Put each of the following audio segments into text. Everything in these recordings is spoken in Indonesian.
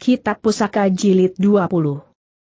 Kitab Pusaka Jilid 20.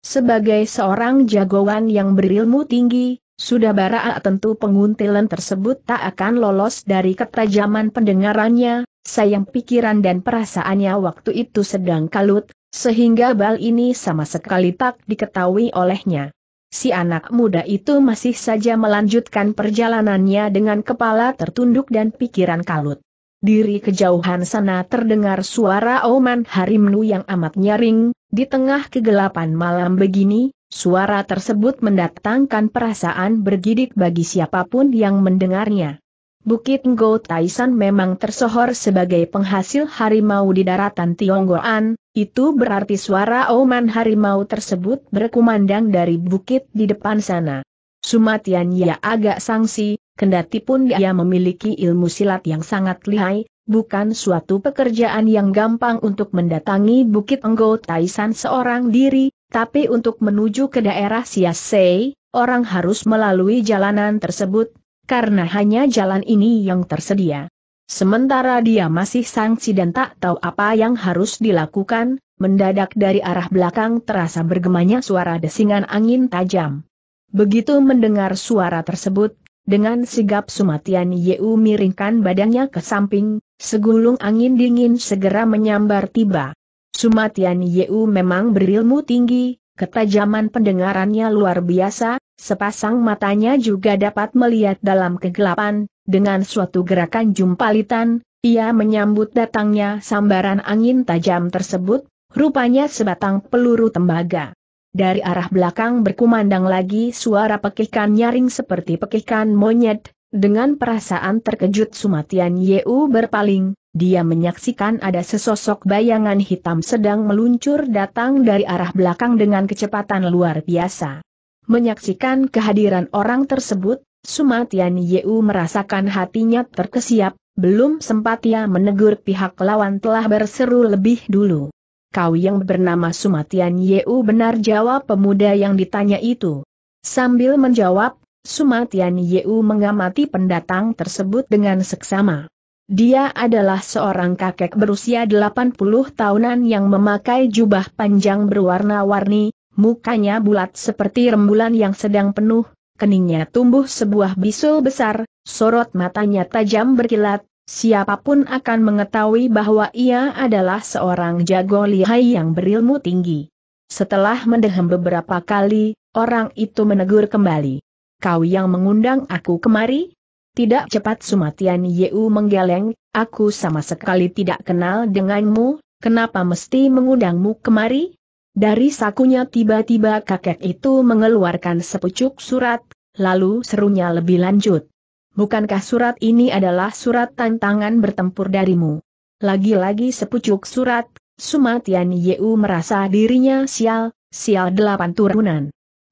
Sebagai seorang jagoan yang berilmu tinggi, sudah baraa tentu penguntilan tersebut tak akan lolos dari ketajaman pendengarannya, sayang pikiran dan perasaannya waktu itu sedang kalut, sehingga bal ini sama sekali tak diketahui olehnya. Si anak muda itu masih saja melanjutkan perjalanannya dengan kepala tertunduk dan pikiran kalut. Diri kejauhan sana terdengar suara Oman Harimnu yang amat nyaring, di tengah kegelapan malam begini, suara tersebut mendatangkan perasaan bergidik bagi siapapun yang mendengarnya. Bukit Ngo Taisan memang tersohor sebagai penghasil harimau di daratan Tionggoan, itu berarti suara Oman harimau tersebut berkumandang dari bukit di depan sana. Sumatian ya agak sangsi, Kendati pun dia memiliki ilmu silat yang sangat lihai, bukan suatu pekerjaan yang gampang untuk mendatangi Bukit Enggo Taisan seorang diri, tapi untuk menuju ke daerah Siasei, orang harus melalui jalanan tersebut, karena hanya jalan ini yang tersedia. Sementara dia masih sangsi dan tak tahu apa yang harus dilakukan, mendadak dari arah belakang terasa bergemanya suara desingan angin tajam. Begitu mendengar suara tersebut, dengan sigap Sumatian Yeu miringkan badannya ke samping, segulung angin dingin segera menyambar tiba. Sumatian Yeu memang berilmu tinggi, ketajaman pendengarannya luar biasa, sepasang matanya juga dapat melihat dalam kegelapan, dengan suatu gerakan jumpalitan, ia menyambut datangnya sambaran angin tajam tersebut, rupanya sebatang peluru tembaga. Dari arah belakang berkumandang lagi suara pekikan nyaring seperti pekikan monyet, dengan perasaan terkejut Sumatian Yeu berpaling, dia menyaksikan ada sesosok bayangan hitam sedang meluncur datang dari arah belakang dengan kecepatan luar biasa. Menyaksikan kehadiran orang tersebut, Sumatian Yeu merasakan hatinya terkesiap, belum sempat ia menegur pihak lawan telah berseru lebih dulu kau yang bernama Sumatian Yeu benar jawab pemuda yang ditanya itu. Sambil menjawab, Sumatian Yeu mengamati pendatang tersebut dengan seksama. Dia adalah seorang kakek berusia 80 tahunan yang memakai jubah panjang berwarna-warni, mukanya bulat seperti rembulan yang sedang penuh, keningnya tumbuh sebuah bisul besar, sorot matanya tajam berkilat, siapapun akan mengetahui bahwa ia adalah seorang jago lihai yang berilmu tinggi. Setelah mendehem beberapa kali, orang itu menegur kembali. Kau yang mengundang aku kemari? Tidak cepat Sumatian Yeu menggeleng, aku sama sekali tidak kenal denganmu, kenapa mesti mengundangmu kemari? Dari sakunya tiba-tiba kakek itu mengeluarkan sepucuk surat, lalu serunya lebih lanjut bukankah surat ini adalah surat tantangan bertempur darimu? Lagi-lagi sepucuk surat, Sumatian Yeu merasa dirinya sial, sial delapan turunan.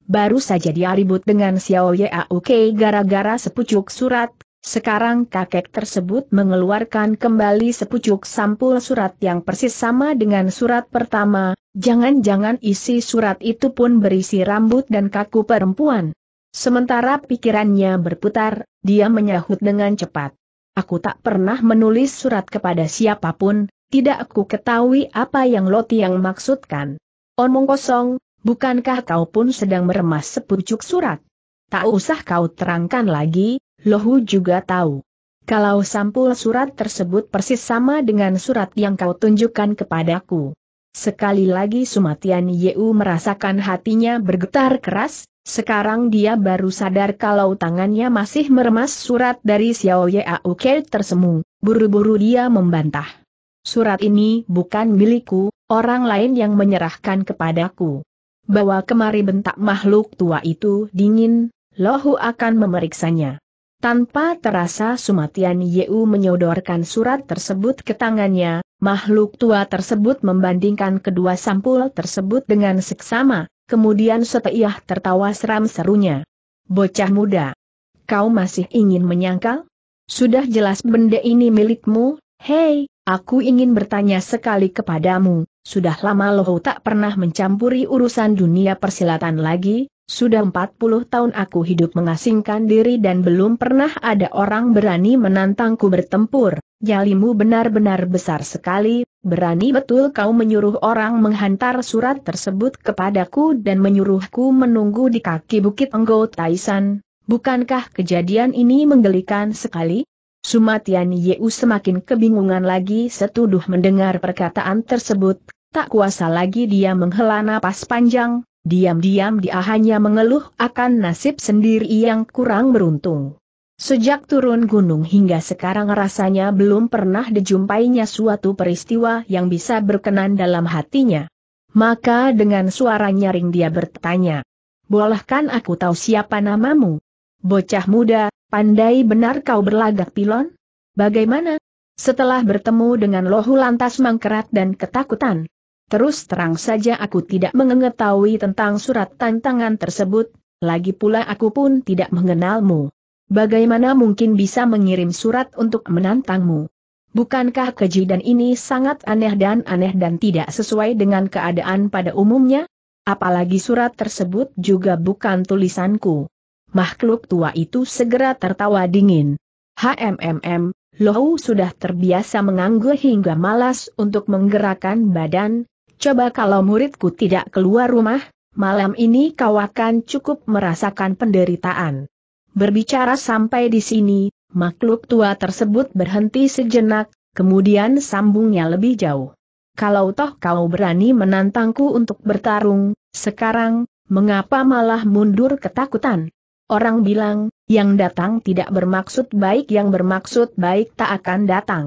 Baru saja dia ribut dengan Xiao Oke gara-gara sepucuk surat, sekarang kakek tersebut mengeluarkan kembali sepucuk sampul surat yang persis sama dengan surat pertama, jangan-jangan isi surat itu pun berisi rambut dan kaku perempuan. Sementara pikirannya berputar, dia menyahut dengan cepat. Aku tak pernah menulis surat kepada siapapun, tidak aku ketahui apa yang Loti yang maksudkan. Omong kosong, bukankah kau pun sedang meremas sepucuk surat? Tak usah kau terangkan lagi, Lohu juga tahu. Kalau sampul surat tersebut persis sama dengan surat yang kau tunjukkan kepadaku. Sekali lagi Sumatian Yeu merasakan hatinya bergetar keras, sekarang dia baru sadar kalau tangannya masih meremas surat dari Xiao Yauke tersemu, buru-buru dia membantah. Surat ini bukan milikku, orang lain yang menyerahkan kepadaku. Bawa kemari bentak makhluk tua itu dingin, Lohu akan memeriksanya. Tanpa terasa Sumatian Yeu menyodorkan surat tersebut ke tangannya, makhluk tua tersebut membandingkan kedua sampul tersebut dengan seksama, Kemudian Setiah tertawa seram serunya. Bocah muda. Kau masih ingin menyangkal? Sudah jelas benda ini milikmu, hei, aku ingin bertanya sekali kepadamu, sudah lama loh tak pernah mencampuri urusan dunia persilatan lagi, sudah 40 tahun aku hidup mengasingkan diri dan belum pernah ada orang berani menantangku bertempur. Jalimu benar-benar besar sekali, berani betul kau menyuruh orang menghantar surat tersebut kepadaku dan menyuruhku menunggu di kaki Bukit Enggo Taisan. Bukankah kejadian ini menggelikan sekali? Sumatian Yeu semakin kebingungan lagi setuduh mendengar perkataan tersebut, tak kuasa lagi dia menghela napas panjang, Diam-diam dia hanya mengeluh akan nasib sendiri yang kurang beruntung. Sejak turun gunung hingga sekarang rasanya belum pernah dijumpainya suatu peristiwa yang bisa berkenan dalam hatinya. Maka dengan suara nyaring dia bertanya, Bolehkan aku tahu siapa namamu? Bocah muda, pandai benar kau berlagak pilon? Bagaimana? Setelah bertemu dengan lohu lantas mangkerat dan ketakutan, Terus terang saja aku tidak mengetahui tentang surat tantangan tersebut, lagi pula aku pun tidak mengenalmu. Bagaimana mungkin bisa mengirim surat untuk menantangmu? Bukankah keji dan ini sangat aneh dan aneh dan tidak sesuai dengan keadaan pada umumnya? Apalagi surat tersebut juga bukan tulisanku. Makhluk tua itu segera tertawa dingin. HMMM, Lohu sudah terbiasa menganggur hingga malas untuk menggerakkan badan, Coba kalau muridku tidak keluar rumah, malam ini kau akan cukup merasakan penderitaan. Berbicara sampai di sini, makhluk tua tersebut berhenti sejenak, kemudian sambungnya lebih jauh. Kalau toh kau berani menantangku untuk bertarung, sekarang, mengapa malah mundur ketakutan? Orang bilang, yang datang tidak bermaksud baik yang bermaksud baik tak akan datang.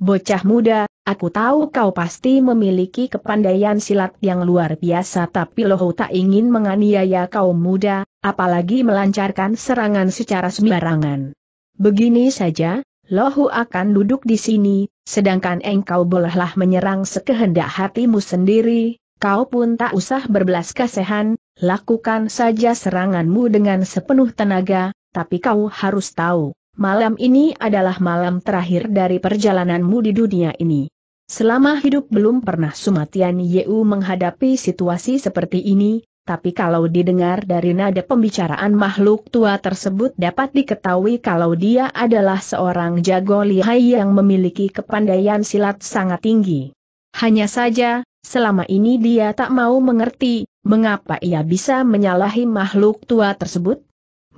Bocah muda, aku tahu kau pasti memiliki kepandaian silat yang luar biasa tapi loho tak ingin menganiaya kau muda, apalagi melancarkan serangan secara sembarangan. Begini saja, lohu akan duduk di sini, sedangkan engkau bolehlah menyerang sekehendak hatimu sendiri, kau pun tak usah berbelas kasihan, lakukan saja seranganmu dengan sepenuh tenaga, tapi kau harus tahu. Malam ini adalah malam terakhir dari perjalananmu di dunia ini. Selama hidup belum pernah Sumatian Yeu menghadapi situasi seperti ini, tapi kalau didengar dari nada pembicaraan makhluk tua tersebut dapat diketahui kalau dia adalah seorang jago lihai yang memiliki kepandaian silat sangat tinggi. Hanya saja, selama ini dia tak mau mengerti, mengapa ia bisa menyalahi makhluk tua tersebut?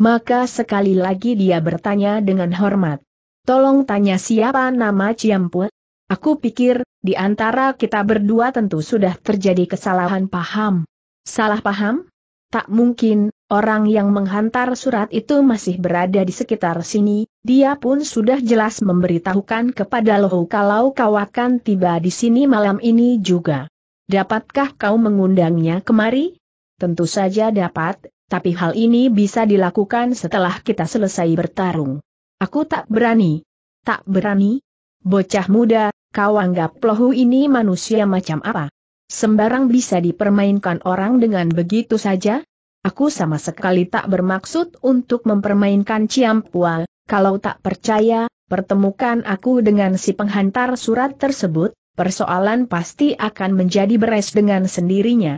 maka sekali lagi dia bertanya dengan hormat. Tolong tanya siapa nama Ciampu? Aku pikir, di antara kita berdua tentu sudah terjadi kesalahan paham. Salah paham? Tak mungkin, orang yang menghantar surat itu masih berada di sekitar sini, dia pun sudah jelas memberitahukan kepada Lohu kalau kau akan tiba di sini malam ini juga. Dapatkah kau mengundangnya kemari? Tentu saja dapat, tapi hal ini bisa dilakukan setelah kita selesai bertarung. Aku tak berani. Tak berani? Bocah muda, kau anggap lohu ini manusia macam apa? Sembarang bisa dipermainkan orang dengan begitu saja? Aku sama sekali tak bermaksud untuk mempermainkan Ciam Ciampual, kalau tak percaya, pertemukan aku dengan si penghantar surat tersebut, persoalan pasti akan menjadi beres dengan sendirinya.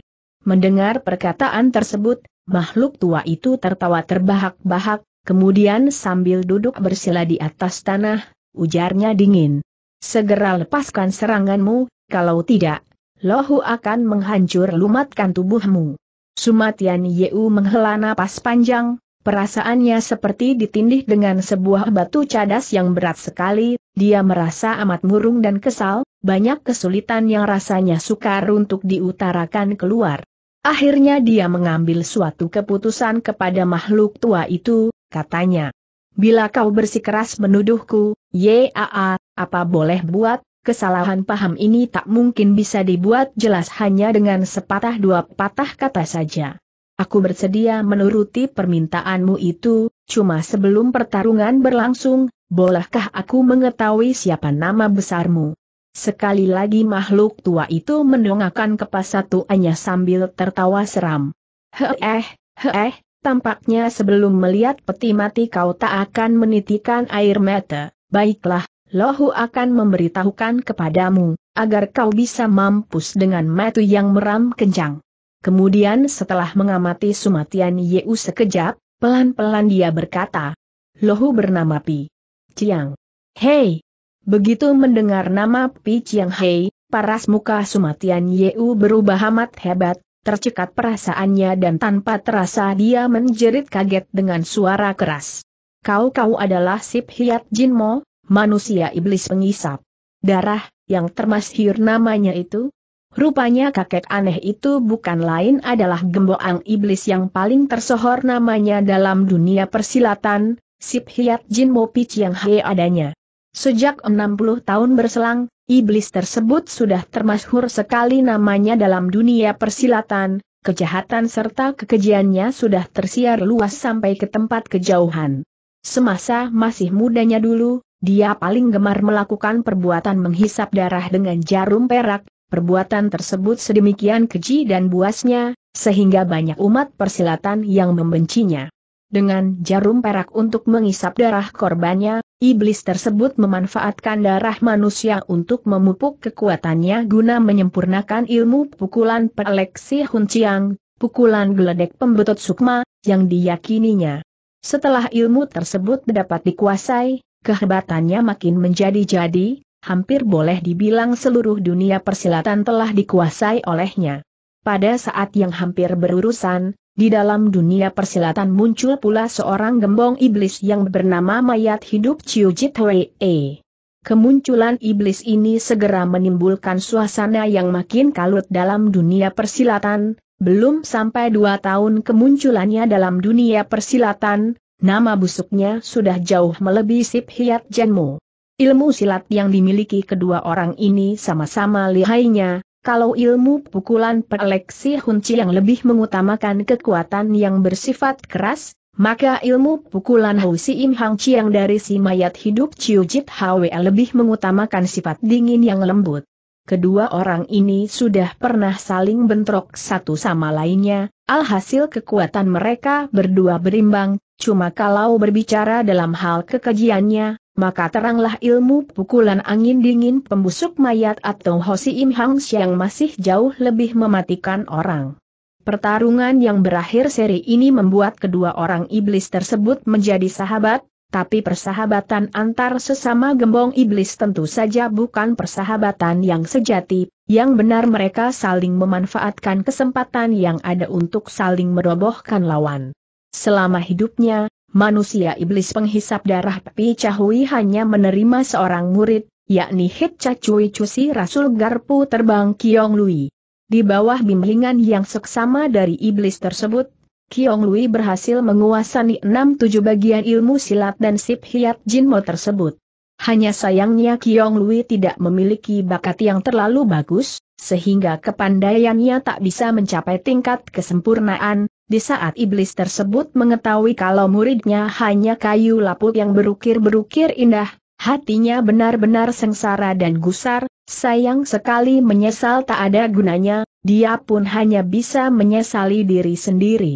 Mendengar perkataan tersebut, Makhluk tua itu tertawa terbahak-bahak, kemudian sambil duduk bersila di atas tanah, ujarnya dingin. Segera lepaskan seranganmu, kalau tidak, lohu akan menghancur lumatkan tubuhmu. Sumatian Yeu menghela napas panjang, perasaannya seperti ditindih dengan sebuah batu cadas yang berat sekali, dia merasa amat murung dan kesal, banyak kesulitan yang rasanya sukar untuk diutarakan keluar. Akhirnya dia mengambil suatu keputusan kepada makhluk tua itu, katanya. Bila kau bersikeras menuduhku, yaa, apa boleh buat, kesalahan paham ini tak mungkin bisa dibuat jelas hanya dengan sepatah dua patah kata saja. Aku bersedia menuruti permintaanmu itu, cuma sebelum pertarungan berlangsung, bolehkah aku mengetahui siapa nama besarmu? Sekali lagi makhluk tua itu mendongakkan kepas satuannya sambil tertawa seram. Heeh, heeh, tampaknya sebelum melihat peti mati kau tak akan menitikan air mata. Baiklah, Lohu akan memberitahukan kepadamu, agar kau bisa mampus dengan matu yang meram kencang. Kemudian setelah mengamati Sumatian Yeu sekejap, pelan-pelan dia berkata, Lohu bernama Pi. Ciang. Hei, Begitu mendengar nama Pi Chiang Hei, paras muka Sumatian Yeu berubah amat hebat, tercekat perasaannya dan tanpa terasa dia menjerit kaget dengan suara keras. Kau-kau adalah Sip Hiat Mo, manusia iblis pengisap. Darah, yang termasyhur namanya itu? Rupanya kakek aneh itu bukan lain adalah gemboang iblis yang paling tersohor namanya dalam dunia persilatan, Sip Hiat Mo Pi Chiang Hei adanya. Sejak 60 tahun berselang, iblis tersebut sudah termasyhur sekali namanya dalam dunia persilatan, kejahatan serta kekejiannya sudah tersiar luas sampai ke tempat kejauhan. Semasa masih mudanya dulu, dia paling gemar melakukan perbuatan menghisap darah dengan jarum perak, perbuatan tersebut sedemikian keji dan buasnya, sehingga banyak umat persilatan yang membencinya. Dengan jarum perak untuk mengisap darah korbannya, iblis tersebut memanfaatkan darah manusia untuk memupuk kekuatannya guna menyempurnakan ilmu pukulan peleksi hunciang, pukulan geledek pembetut sukma, yang diyakininya. Setelah ilmu tersebut dapat dikuasai, kehebatannya makin menjadi-jadi, hampir boleh dibilang seluruh dunia persilatan telah dikuasai olehnya. Pada saat yang hampir berurusan, di dalam dunia persilatan muncul pula seorang gembong iblis yang bernama mayat hidup Chiu Jit E. Kemunculan iblis ini segera menimbulkan suasana yang makin kalut dalam dunia persilatan, belum sampai dua tahun kemunculannya dalam dunia persilatan, nama busuknya sudah jauh melebihi Sip Hiat Jenmu. Ilmu silat yang dimiliki kedua orang ini sama-sama lihainya, kalau ilmu pukulan peleksi hunci yang lebih mengutamakan kekuatan yang bersifat keras, maka ilmu pukulan Hou Si Im Hang Chiang dari si mayat hidup Chiu Jit Hwa lebih mengutamakan sifat dingin yang lembut. Kedua orang ini sudah pernah saling bentrok satu sama lainnya, alhasil kekuatan mereka berdua berimbang, cuma kalau berbicara dalam hal kekejiannya, maka teranglah ilmu pukulan angin dingin pembusuk mayat atau Hosi Im Hang yang masih jauh lebih mematikan orang. Pertarungan yang berakhir seri ini membuat kedua orang iblis tersebut menjadi sahabat, tapi persahabatan antar sesama gembong iblis tentu saja bukan persahabatan yang sejati, yang benar mereka saling memanfaatkan kesempatan yang ada untuk saling merobohkan lawan. Selama hidupnya, manusia iblis penghisap darah Pi Cahui hanya menerima seorang murid, yakni Hit Cacui Cusi Rasul Garpu Terbang Kiong Lui. Di bawah bimbingan yang seksama dari iblis tersebut, Kiong Lui berhasil menguasai enam tujuh bagian ilmu silat dan sip hiat jinmo tersebut. Hanya sayangnya Kiong Lui tidak memiliki bakat yang terlalu bagus, sehingga kepandaiannya tak bisa mencapai tingkat kesempurnaan, di saat iblis tersebut mengetahui kalau muridnya hanya kayu lapuk yang berukir-berukir indah, hatinya benar-benar sengsara dan gusar, sayang sekali menyesal tak ada gunanya, dia pun hanya bisa menyesali diri sendiri.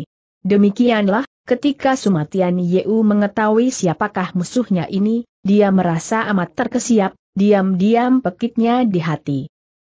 Demikianlah, ketika Sumatian Yeu mengetahui siapakah musuhnya ini, dia merasa amat terkesiap, diam-diam pekitnya di hati.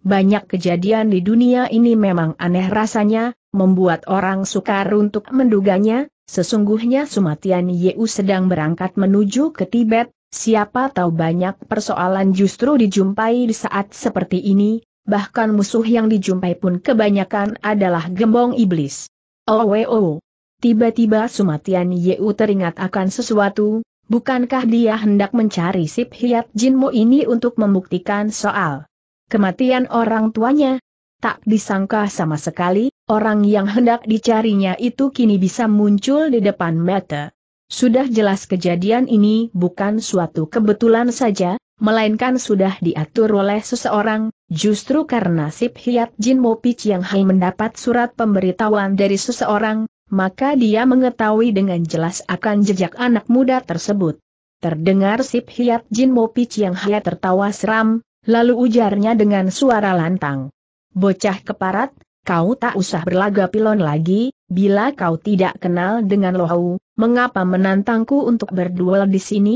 Banyak kejadian di dunia ini memang aneh rasanya, membuat orang sukar untuk menduganya, sesungguhnya Sumatian Yeu sedang berangkat menuju ke Tibet, siapa tahu banyak persoalan justru dijumpai di saat seperti ini, bahkan musuh yang dijumpai pun kebanyakan adalah gembong iblis. Oh, oh. Tiba-tiba Sumatian Yeu teringat akan sesuatu, Bukankah dia hendak mencari Sip Hiat Jinmu ini untuk membuktikan soal kematian orang tuanya? Tak disangka sama sekali, Orang yang hendak dicarinya itu kini bisa muncul di depan mata. Sudah jelas kejadian ini bukan suatu kebetulan saja, melainkan sudah diatur oleh seseorang, justru karena Sip Hiat Jin Mopich yang Hai mendapat surat pemberitahuan dari seseorang, maka dia mengetahui dengan jelas akan jejak anak muda tersebut. Terdengar Sip Hiat Jin Mopich yang Hai tertawa seram, lalu ujarnya dengan suara lantang. Bocah keparat, kau tak usah berlaga pilon lagi, bila kau tidak kenal dengan Lohau, mengapa menantangku untuk berduel di sini?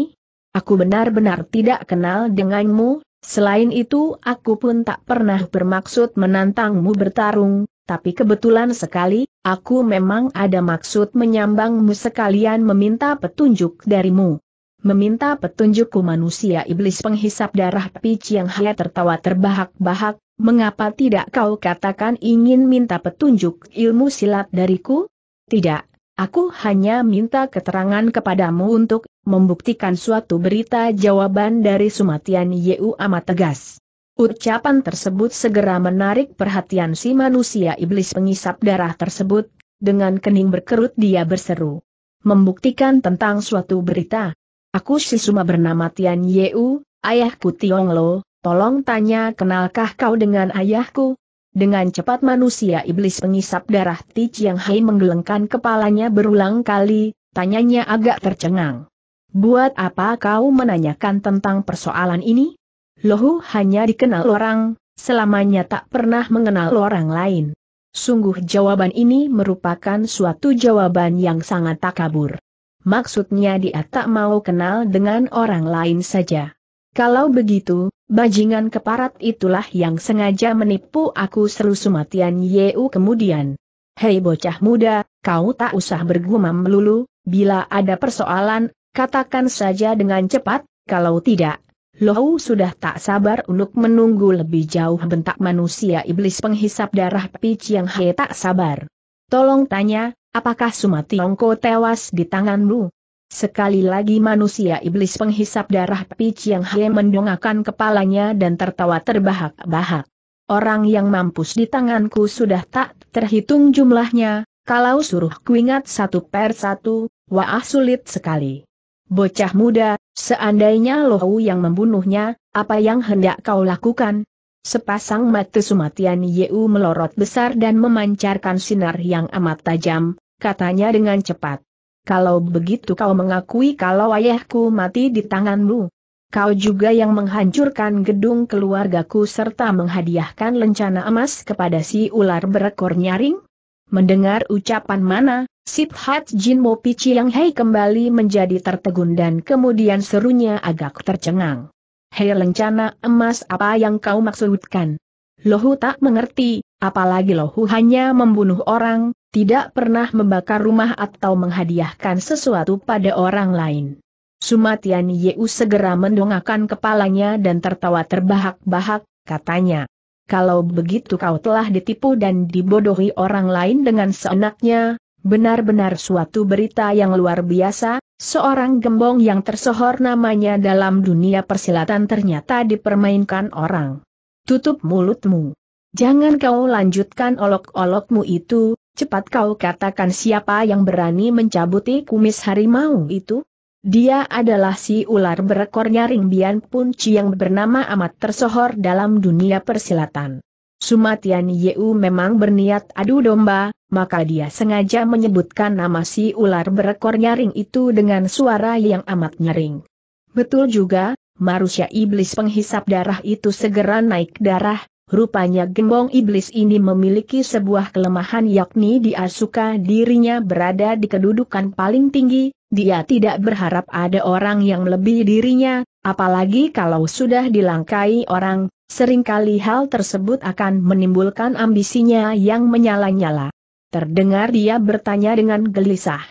Aku benar-benar tidak kenal denganmu, selain itu aku pun tak pernah bermaksud menantangmu bertarung, tapi kebetulan sekali, aku memang ada maksud menyambangmu sekalian meminta petunjuk darimu. Meminta petunjukku manusia iblis penghisap darah Pi Chiang Hia tertawa terbahak-bahak, mengapa tidak kau katakan ingin minta petunjuk ilmu silat dariku? Tidak, aku hanya minta keterangan kepadamu untuk membuktikan suatu berita jawaban dari Sumatian Yeu amat tegas. Ucapan tersebut segera menarik perhatian si manusia iblis pengisap darah tersebut, dengan kening berkerut dia berseru. Membuktikan tentang suatu berita. Aku si Suma bernama Tian Yeu, ayahku Tiong Lo, Tolong tanya kenalkah kau dengan ayahku? Dengan cepat manusia iblis pengisap darah Ti Chiang Hai menggelengkan kepalanya berulang kali, tanyanya agak tercengang. Buat apa kau menanyakan tentang persoalan ini? Lohu hanya dikenal orang, selamanya tak pernah mengenal orang lain. Sungguh jawaban ini merupakan suatu jawaban yang sangat takabur. Maksudnya dia tak mau kenal dengan orang lain saja. Kalau begitu, Bajingan keparat itulah yang sengaja menipu aku seru sumatian Yeu kemudian. Hei bocah muda, kau tak usah bergumam melulu, bila ada persoalan, katakan saja dengan cepat, kalau tidak, Lohu sudah tak sabar untuk menunggu lebih jauh bentak manusia iblis penghisap darah Pi yang He tak sabar. Tolong tanya, apakah Sumationgko tewas di tanganmu? Sekali lagi manusia iblis penghisap darah Pi Chiang He mendongakkan kepalanya dan tertawa terbahak-bahak. Orang yang mampus di tanganku sudah tak terhitung jumlahnya, kalau suruh kuingat satu per satu, wah sulit sekali. Bocah muda, seandainya Lohu yang membunuhnya, apa yang hendak kau lakukan? Sepasang mata sumatian Yeu melorot besar dan memancarkan sinar yang amat tajam, katanya dengan cepat. Kalau begitu kau mengakui kalau ayahku mati di tanganmu. Kau juga yang menghancurkan gedung keluargaku serta menghadiahkan lencana emas kepada si ular berekor nyaring? Mendengar ucapan mana, Siphat Jinmo Pichi yang Hei kembali menjadi tertegun dan kemudian serunya agak tercengang. Hei lencana emas apa yang kau maksudkan? Lohu tak mengerti, apalagi Lohu hanya membunuh orang, tidak pernah membakar rumah atau menghadiahkan sesuatu pada orang lain. Sumatian Yeu segera mendongakkan kepalanya dan tertawa terbahak-bahak, katanya. Kalau begitu kau telah ditipu dan dibodohi orang lain dengan seenaknya, benar-benar suatu berita yang luar biasa, seorang gembong yang tersohor namanya dalam dunia persilatan ternyata dipermainkan orang. Tutup mulutmu. Jangan kau lanjutkan olok-olokmu itu, Cepat kau katakan siapa yang berani mencabuti kumis harimau itu? Dia adalah si ular berekor nyaring Bian Punci yang bernama amat tersohor dalam dunia persilatan. Sumatian Yeu memang berniat adu domba, maka dia sengaja menyebutkan nama si ular berekor nyaring itu dengan suara yang amat nyaring. Betul juga, manusia iblis penghisap darah itu segera naik darah, Rupanya gembong iblis ini memiliki sebuah kelemahan yakni dia suka dirinya berada di kedudukan paling tinggi, dia tidak berharap ada orang yang lebih dirinya, apalagi kalau sudah dilangkai orang, seringkali hal tersebut akan menimbulkan ambisinya yang menyala-nyala. Terdengar dia bertanya dengan gelisah.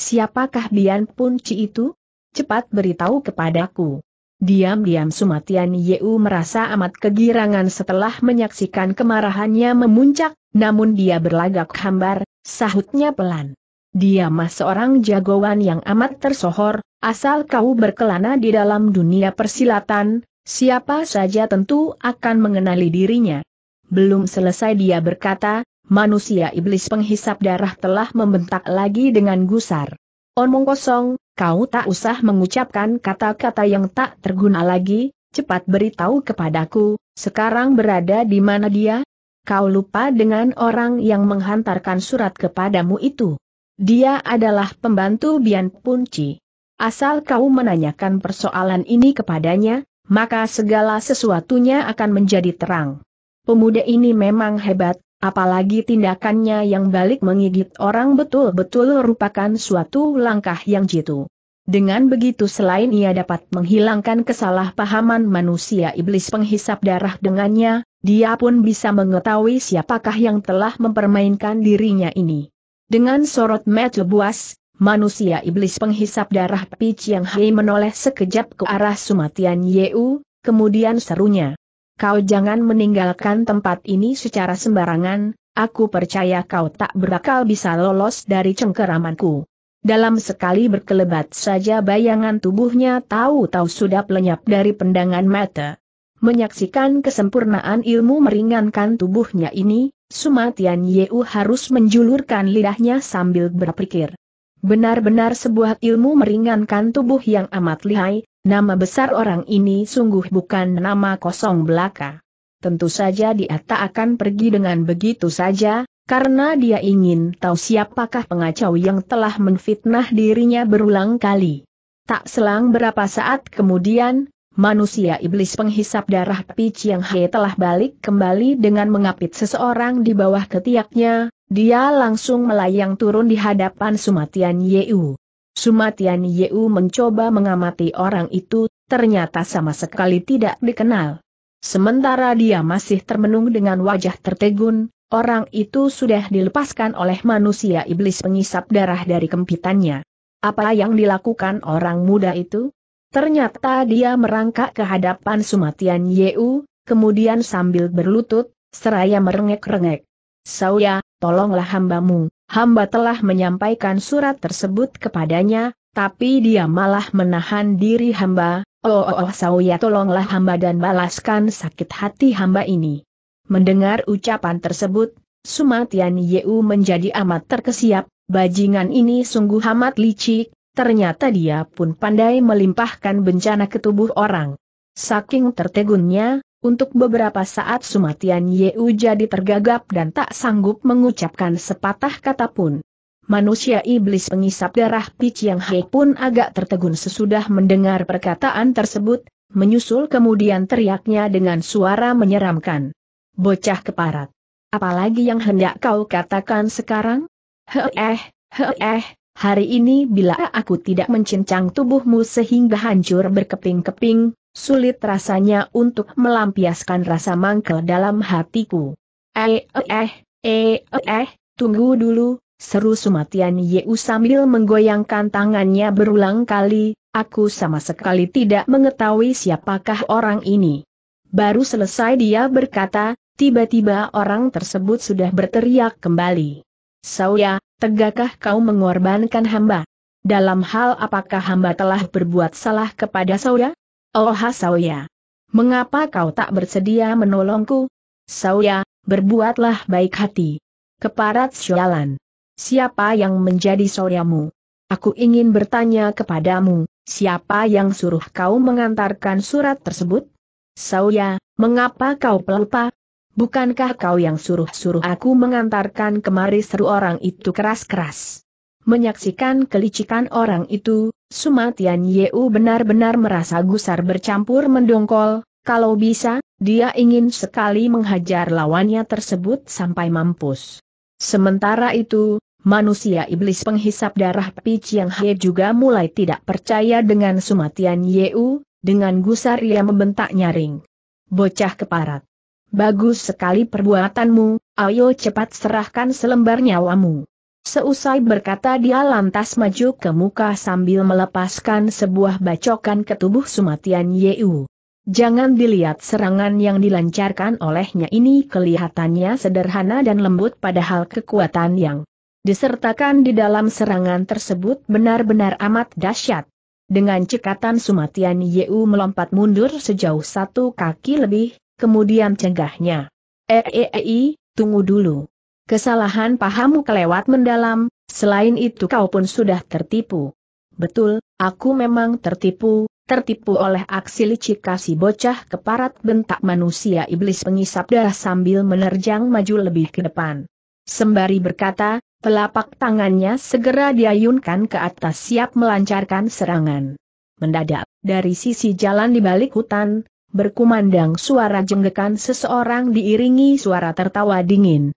Siapakah Bian Punci itu? Cepat beritahu kepadaku. Diam-diam Sumatian Yeu merasa amat kegirangan setelah menyaksikan kemarahannya memuncak, namun dia berlagak hambar, sahutnya pelan. Dia mah seorang jagoan yang amat tersohor, asal kau berkelana di dalam dunia persilatan, siapa saja tentu akan mengenali dirinya. Belum selesai dia berkata, manusia iblis penghisap darah telah membentak lagi dengan gusar. Omong kosong, Kau tak usah mengucapkan kata-kata yang tak terguna lagi, cepat beritahu kepadaku, sekarang berada di mana dia? Kau lupa dengan orang yang menghantarkan surat kepadamu itu. Dia adalah pembantu Bian Punci. Asal kau menanyakan persoalan ini kepadanya, maka segala sesuatunya akan menjadi terang. Pemuda ini memang hebat, Apalagi tindakannya yang balik mengigit orang betul-betul merupakan suatu langkah yang jitu. Dengan begitu selain ia dapat menghilangkan kesalahpahaman manusia iblis penghisap darah dengannya, dia pun bisa mengetahui siapakah yang telah mempermainkan dirinya ini. Dengan sorot mata buas, manusia iblis penghisap darah Pi Chiang Hai menoleh sekejap ke arah Sumatian Yeu, kemudian serunya kau jangan meninggalkan tempat ini secara sembarangan, aku percaya kau tak berakal bisa lolos dari cengkeramanku. Dalam sekali berkelebat saja bayangan tubuhnya tahu-tahu sudah lenyap dari pendangan mata. Menyaksikan kesempurnaan ilmu meringankan tubuhnya ini, Sumatian Yeu harus menjulurkan lidahnya sambil berpikir. Benar-benar sebuah ilmu meringankan tubuh yang amat lihai, nama besar orang ini sungguh bukan nama kosong belaka. Tentu saja dia tak akan pergi dengan begitu saja, karena dia ingin tahu siapakah pengacau yang telah menfitnah dirinya berulang kali. Tak selang berapa saat kemudian, manusia iblis penghisap darah Pi Chiang He telah balik kembali dengan mengapit seseorang di bawah ketiaknya, dia langsung melayang turun di hadapan Sumatian Yeu. Sumatian Yeu mencoba mengamati orang itu, ternyata sama sekali tidak dikenal. Sementara dia masih termenung dengan wajah tertegun, orang itu sudah dilepaskan oleh manusia iblis pengisap darah dari kempitannya. Apa yang dilakukan orang muda itu? Ternyata dia merangkak ke hadapan Sumatian Yeu, kemudian sambil berlutut, seraya merengek-rengek. Sauya, tolonglah hambamu. Hamba telah menyampaikan surat tersebut kepadanya, tapi dia malah menahan diri hamba, oh oh, oh Sauya tolonglah hamba dan balaskan sakit hati hamba ini. Mendengar ucapan tersebut, Sumatian Yeu menjadi amat terkesiap, bajingan ini sungguh amat licik, ternyata dia pun pandai melimpahkan bencana ke tubuh orang. Saking tertegunnya, untuk beberapa saat Sumatian Yeu jadi tergagap dan tak sanggup mengucapkan sepatah kata pun. Manusia iblis pengisap darah Yang Hai pun agak tertegun sesudah mendengar perkataan tersebut, menyusul kemudian teriaknya dengan suara menyeramkan. Bocah keparat. Apalagi yang hendak kau katakan sekarang? Heeh, heeh, hari ini bila aku tidak mencincang tubuhmu sehingga hancur berkeping-keping, Sulit rasanya untuk melampiaskan rasa mangkel dalam hatiku. Eh, eh, eh, eh, eh, tunggu dulu, seru Sumatian Yeu sambil menggoyangkan tangannya berulang kali, aku sama sekali tidak mengetahui siapakah orang ini. Baru selesai dia berkata, tiba-tiba orang tersebut sudah berteriak kembali. Sauya, tegakkah kau mengorbankan hamba? Dalam hal apakah hamba telah berbuat salah kepada Sauya? Oh Hasauya, mengapa kau tak bersedia menolongku? Sauya, berbuatlah baik hati. Keparat sialan. Siapa yang menjadi saudaramu? Aku ingin bertanya kepadamu, siapa yang suruh kau mengantarkan surat tersebut? Sauya, mengapa kau pelupa? Bukankah kau yang suruh-suruh aku mengantarkan kemari seru orang itu keras-keras? Menyaksikan kelicikan orang itu, Sumatian Yeu benar-benar merasa gusar bercampur mendongkol, kalau bisa, dia ingin sekali menghajar lawannya tersebut sampai mampus. Sementara itu, manusia iblis penghisap darah Pi yang Hai juga mulai tidak percaya dengan Sumatian Yeu, dengan gusar ia membentak nyaring. Bocah keparat. Bagus sekali perbuatanmu, ayo cepat serahkan selembar nyawamu. Seusai berkata dia lantas maju ke muka sambil melepaskan sebuah bacokan ke tubuh Sumatian Yeu. Jangan dilihat serangan yang dilancarkan olehnya ini kelihatannya sederhana dan lembut padahal kekuatan yang disertakan di dalam serangan tersebut benar-benar amat dahsyat. Dengan cekatan Sumatian Yeu melompat mundur sejauh satu kaki lebih, kemudian cegahnya. Eei, eh, -e eh, -e eh, -e, tunggu dulu. Kesalahan pahamu kelewat mendalam, selain itu kau pun sudah tertipu. Betul, aku memang tertipu, tertipu oleh aksi licik kasih bocah keparat bentak manusia iblis pengisap darah sambil menerjang maju lebih ke depan. Sembari berkata, telapak tangannya segera diayunkan ke atas siap melancarkan serangan. Mendadak, dari sisi jalan di balik hutan, berkumandang suara jenggekan seseorang diiringi suara tertawa dingin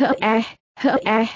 eh, heeh,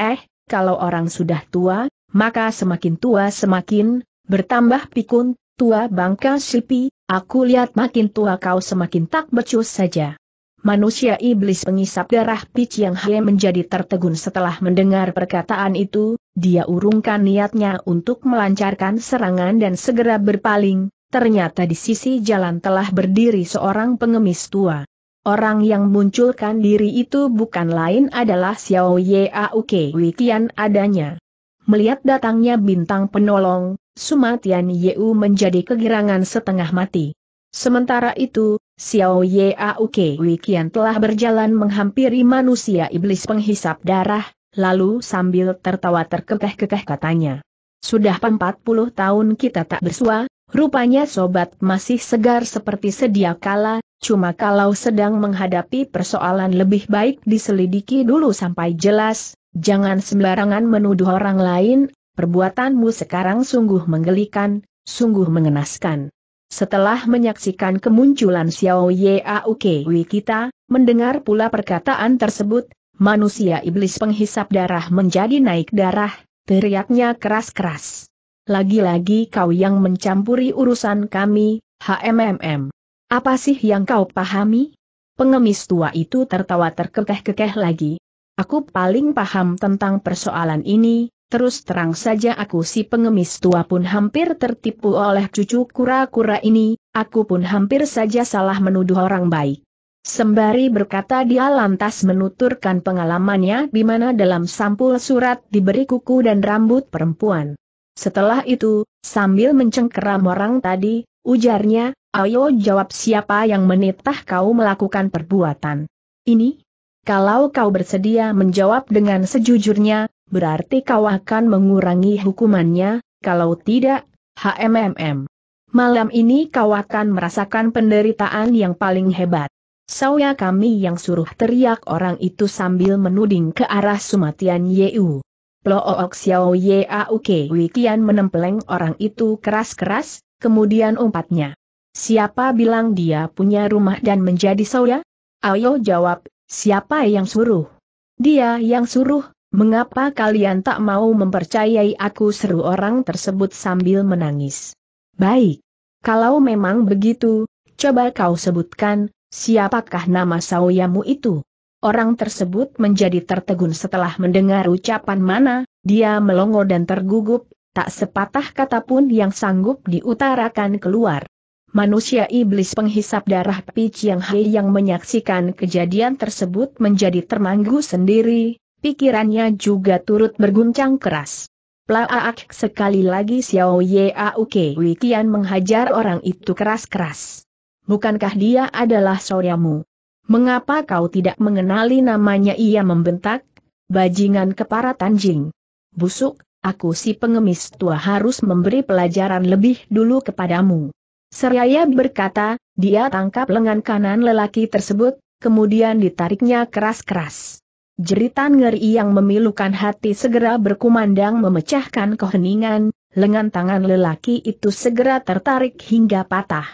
eh. kalau orang sudah tua, maka semakin tua semakin, bertambah pikun, tua bangka sipi, aku lihat makin tua kau semakin tak becus saja. Manusia iblis pengisap darah Pich yang Hye menjadi tertegun setelah mendengar perkataan itu, dia urungkan niatnya untuk melancarkan serangan dan segera berpaling, ternyata di sisi jalan telah berdiri seorang pengemis tua. Orang yang munculkan diri itu bukan lain adalah Xiao Yaoke Wikian adanya. Melihat datangnya bintang penolong, Sumatian Yeu menjadi kegirangan setengah mati. Sementara itu, Xiao Yaoke Wikian telah berjalan menghampiri manusia iblis penghisap darah, lalu sambil tertawa terkekeh-kekeh katanya. Sudah 40 tahun kita tak bersua, rupanya sobat masih segar seperti sedia kala, Cuma kalau sedang menghadapi persoalan lebih baik diselidiki dulu sampai jelas, jangan sembarangan menuduh orang lain, perbuatanmu sekarang sungguh menggelikan, sungguh mengenaskan. Setelah menyaksikan kemunculan Xiao Yao Kewi kita, mendengar pula perkataan tersebut, manusia iblis penghisap darah menjadi naik darah, teriaknya keras-keras. Lagi-lagi kau yang mencampuri urusan kami, HMMM. Apa sih yang kau pahami? Pengemis tua itu tertawa terkekeh-kekeh lagi. Aku paling paham tentang persoalan ini, terus terang saja aku si pengemis tua pun hampir tertipu oleh cucu kura-kura ini, aku pun hampir saja salah menuduh orang baik. Sembari berkata dia lantas menuturkan pengalamannya di mana dalam sampul surat diberi kuku dan rambut perempuan. Setelah itu, sambil mencengkeram orang tadi, ujarnya, Ayo jawab siapa yang menitah kau melakukan perbuatan ini? Kalau kau bersedia menjawab dengan sejujurnya, berarti kau akan mengurangi hukumannya, kalau tidak, HMMM. Malam ini kau akan merasakan penderitaan yang paling hebat. Saya kami yang suruh teriak orang itu sambil menuding ke arah Sumatian Yeu. Plook Xiao Yauke Wikian menempeleng orang itu keras-keras, kemudian umpatnya. Siapa bilang dia punya rumah dan menjadi saudara? Ayo jawab, siapa yang suruh? Dia yang suruh, mengapa kalian tak mau mempercayai aku seru orang tersebut sambil menangis? Baik. Kalau memang begitu, coba kau sebutkan, siapakah nama sauyamu itu? Orang tersebut menjadi tertegun setelah mendengar ucapan mana, dia melongo dan tergugup, tak sepatah kata pun yang sanggup diutarakan keluar. Manusia iblis penghisap darah Pi Chiang Hai yang menyaksikan kejadian tersebut menjadi termanggu sendiri, pikirannya juga turut berguncang keras. Plaak sekali lagi Xiao Ye Auke Witian menghajar orang itu keras-keras. Bukankah dia adalah saudaramu? Mengapa kau tidak mengenali namanya ia membentak? Bajingan kepala tanjing. Busuk, aku si pengemis tua harus memberi pelajaran lebih dulu kepadamu. Seraya berkata, dia tangkap lengan kanan lelaki tersebut, kemudian ditariknya keras-keras. Jeritan ngeri yang memilukan hati segera berkumandang memecahkan keheningan, lengan tangan lelaki itu segera tertarik hingga patah.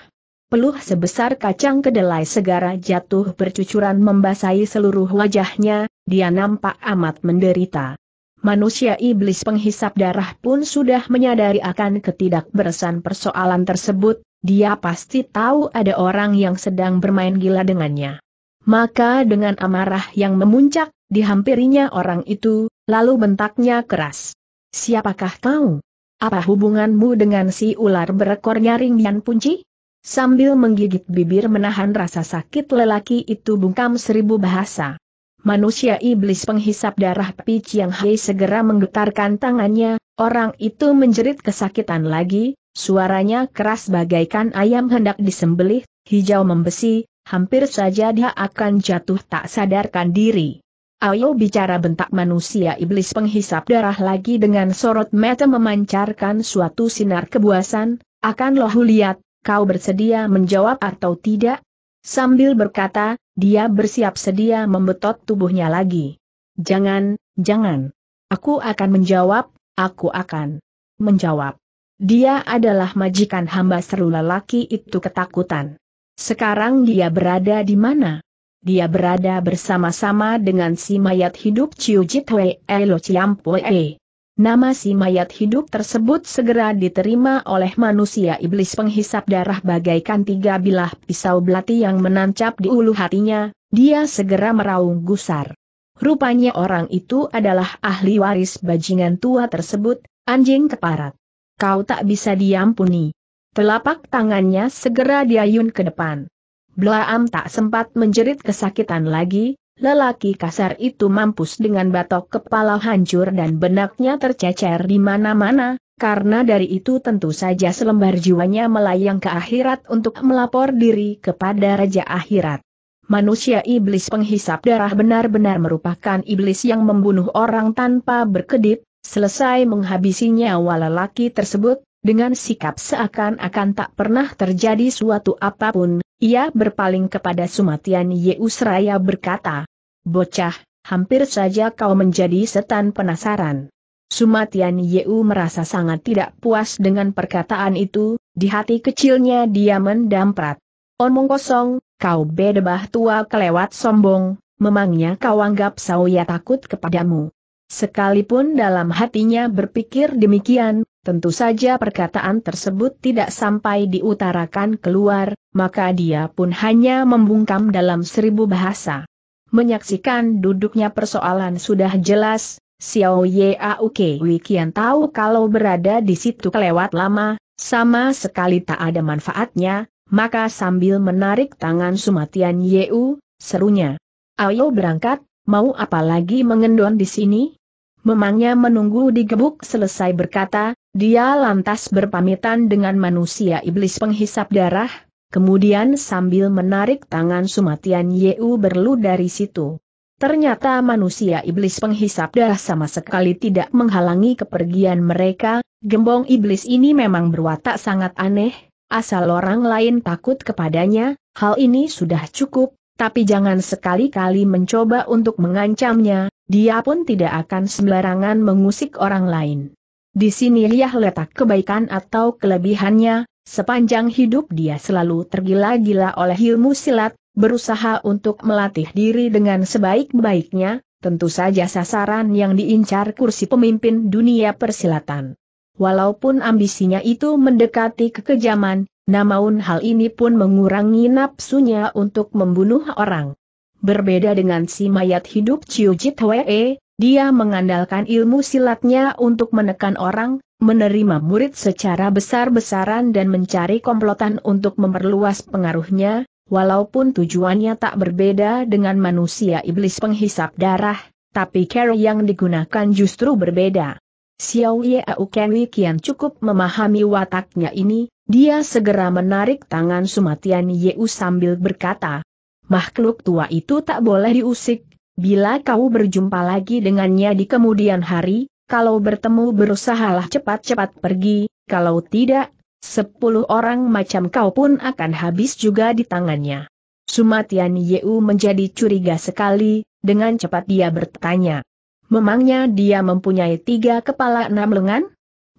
Peluh sebesar kacang kedelai segera jatuh bercucuran membasahi seluruh wajahnya, dia nampak amat menderita. Manusia iblis penghisap darah pun sudah menyadari akan ketidakberesan persoalan tersebut, dia pasti tahu ada orang yang sedang bermain gila dengannya. Maka dengan amarah yang memuncak, dihampirinya orang itu, lalu bentaknya keras. Siapakah kau? Apa hubunganmu dengan si ular berekor nyaring Yan Punci? Sambil menggigit bibir menahan rasa sakit lelaki itu bungkam seribu bahasa. Manusia iblis penghisap darah Pichiang yang segera menggetarkan tangannya, orang itu menjerit kesakitan lagi, Suaranya keras bagaikan ayam hendak disembelih, hijau membesi, hampir saja dia akan jatuh tak sadarkan diri. Ayo bicara bentak manusia iblis penghisap darah lagi dengan sorot mata memancarkan suatu sinar kebuasan, akan loh lihat, kau bersedia menjawab atau tidak? Sambil berkata, dia bersiap sedia membetot tubuhnya lagi. Jangan, jangan. Aku akan menjawab, aku akan menjawab. Dia adalah majikan hamba seru lelaki itu ketakutan. Sekarang dia berada di mana? Dia berada bersama-sama dengan si mayat hidup Chiu Jit Elo Chiam Nama si mayat hidup tersebut segera diterima oleh manusia iblis penghisap darah bagaikan tiga bilah pisau belati yang menancap di ulu hatinya, dia segera meraung gusar. Rupanya orang itu adalah ahli waris bajingan tua tersebut, anjing keparat. Kau tak bisa diampuni. Telapak tangannya segera diayun ke depan. Blaam tak sempat menjerit kesakitan lagi, lelaki kasar itu mampus dengan batok kepala hancur dan benaknya tercecer di mana-mana, karena dari itu tentu saja selembar jiwanya melayang ke akhirat untuk melapor diri kepada Raja Akhirat. Manusia iblis penghisap darah benar-benar merupakan iblis yang membunuh orang tanpa berkedip, Selesai menghabisi nyawa lelaki tersebut, dengan sikap seakan-akan tak pernah terjadi suatu apapun, ia berpaling kepada Sumatian Yeusraya berkata, Bocah, hampir saja kau menjadi setan penasaran. Sumatian Yeu merasa sangat tidak puas dengan perkataan itu, di hati kecilnya dia mendamprat. Omong oh, kosong, kau bedebah tua kelewat sombong, memangnya kau anggap saya takut kepadamu. Sekalipun dalam hatinya berpikir demikian, tentu saja perkataan tersebut tidak sampai diutarakan keluar, maka dia pun hanya membungkam dalam seribu bahasa. Menyaksikan duduknya persoalan sudah jelas, Xiao Yao Kewi kian tahu kalau berada di situ kelewat lama, sama sekali tak ada manfaatnya, maka sambil menarik tangan Sumatian Yeu, serunya. Ayo berangkat, mau apa lagi mengendon di sini? Memangnya menunggu digebuk selesai berkata, dia lantas berpamitan dengan manusia iblis penghisap darah, kemudian sambil menarik tangan Sumatian Yeu berlu dari situ. Ternyata manusia iblis penghisap darah sama sekali tidak menghalangi kepergian mereka, gembong iblis ini memang berwatak sangat aneh, asal orang lain takut kepadanya, hal ini sudah cukup, tapi jangan sekali-kali mencoba untuk mengancamnya, dia pun tidak akan sembarangan mengusik orang lain. Di sini liah letak kebaikan atau kelebihannya, sepanjang hidup dia selalu tergila-gila oleh ilmu silat, berusaha untuk melatih diri dengan sebaik-baiknya, tentu saja sasaran yang diincar kursi pemimpin dunia persilatan. Walaupun ambisinya itu mendekati kekejaman, namun hal ini pun mengurangi nafsunya untuk membunuh orang. Berbeda dengan si mayat hidup Chiu Jit Wee, dia mengandalkan ilmu silatnya untuk menekan orang, menerima murid secara besar-besaran dan mencari komplotan untuk memperluas pengaruhnya, walaupun tujuannya tak berbeda dengan manusia iblis penghisap darah, tapi cara yang digunakan justru berbeda. Xiao Ye Aukewi kian cukup memahami wataknya ini, dia segera menarik tangan Sumatian Yeu sambil berkata, Makhluk tua itu tak boleh diusik, bila kau berjumpa lagi dengannya di kemudian hari, kalau bertemu berusahalah cepat-cepat pergi, kalau tidak, sepuluh orang macam kau pun akan habis juga di tangannya. Sumatian Yeu menjadi curiga sekali, dengan cepat dia bertanya. Memangnya dia mempunyai tiga kepala enam lengan?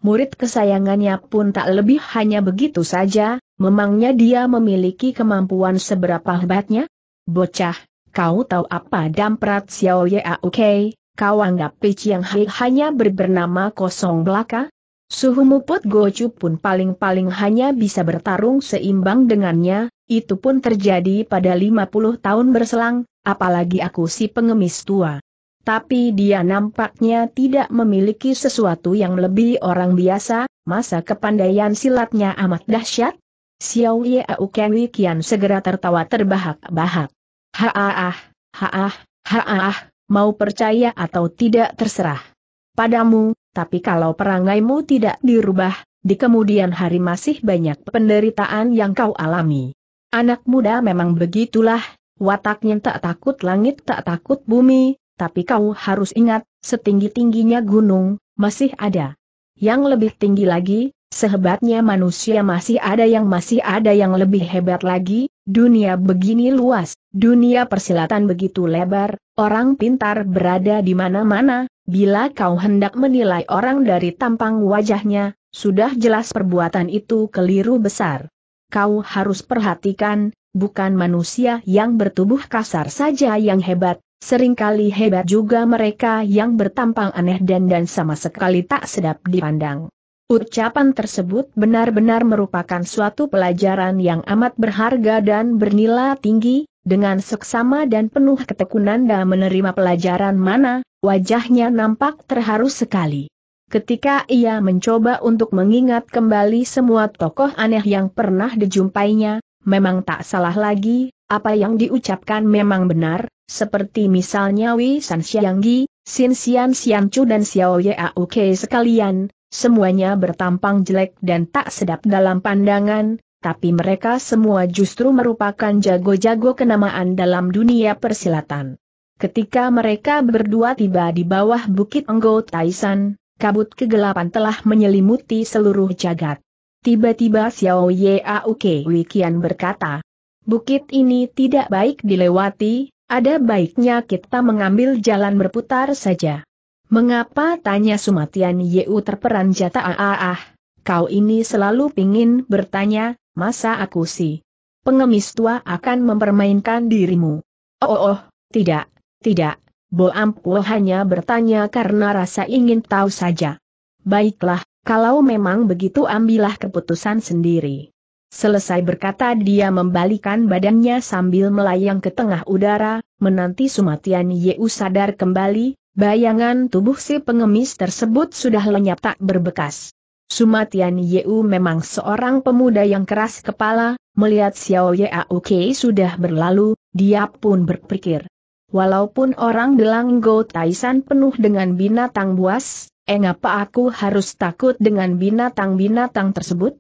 murid kesayangannya pun tak lebih hanya begitu saja, memangnya dia memiliki kemampuan seberapa hebatnya? Bocah, kau tahu apa damprat Xiao Oke, kau anggap Pei Yang Hai hanya berbernama kosong belaka? Suhu Muput Gocu pun paling-paling hanya bisa bertarung seimbang dengannya, itu pun terjadi pada 50 tahun berselang, apalagi aku si pengemis tua tapi dia nampaknya tidak memiliki sesuatu yang lebih orang biasa, masa kepandaian silatnya amat dahsyat? Xiao Ye Kewi Kian segera tertawa terbahak-bahak. Haah, haah, haah. mau percaya atau tidak terserah. Padamu, tapi kalau perangaimu tidak dirubah, di kemudian hari masih banyak penderitaan yang kau alami. Anak muda memang begitulah, wataknya tak takut langit tak takut bumi, tapi kau harus ingat, setinggi-tingginya gunung, masih ada. Yang lebih tinggi lagi, sehebatnya manusia masih ada yang masih ada yang lebih hebat lagi, dunia begini luas, dunia persilatan begitu lebar, orang pintar berada di mana-mana, bila kau hendak menilai orang dari tampang wajahnya, sudah jelas perbuatan itu keliru besar. Kau harus perhatikan, bukan manusia yang bertubuh kasar saja yang hebat, Seringkali hebat juga mereka yang bertampang aneh dan dan sama sekali tak sedap dipandang. Ucapan tersebut benar-benar merupakan suatu pelajaran yang amat berharga dan bernilai tinggi, dengan seksama dan penuh ketekunan dan menerima pelajaran mana, wajahnya nampak terharu sekali. Ketika ia mencoba untuk mengingat kembali semua tokoh aneh yang pernah dijumpainya, memang tak salah lagi, apa yang diucapkan memang benar, seperti misalnya Wei San Xianggi, Xin Xian Xianchu dan Xiao Yaoke sekalian, semuanya bertampang jelek dan tak sedap dalam pandangan, tapi mereka semua justru merupakan jago-jago kenamaan dalam dunia persilatan. Ketika mereka berdua tiba di bawah Bukit Enggo Taisan, kabut kegelapan telah menyelimuti seluruh jagat. Tiba-tiba Xiao Yaoke Wikian berkata, Bukit ini tidak baik dilewati, ada baiknya kita mengambil jalan berputar saja. Mengapa tanya Sumatian Yeu terperanjat. Ah, ah, ah, kau ini selalu pingin bertanya, masa aku sih? Pengemis tua akan mempermainkan dirimu. Oh oh, oh tidak, tidak, Bo Ampuo hanya bertanya karena rasa ingin tahu saja. Baiklah, kalau memang begitu ambillah keputusan sendiri. Selesai berkata dia membalikan badannya sambil melayang ke tengah udara, menanti Sumatian Yeu sadar kembali, bayangan tubuh si pengemis tersebut sudah lenyap tak berbekas. Sumatian Yeu memang seorang pemuda yang keras kepala, melihat Xiao Yauke sudah berlalu, dia pun berpikir. Walaupun orang bilang Go Taisan penuh dengan binatang buas, eh ngapa aku harus takut dengan binatang-binatang tersebut?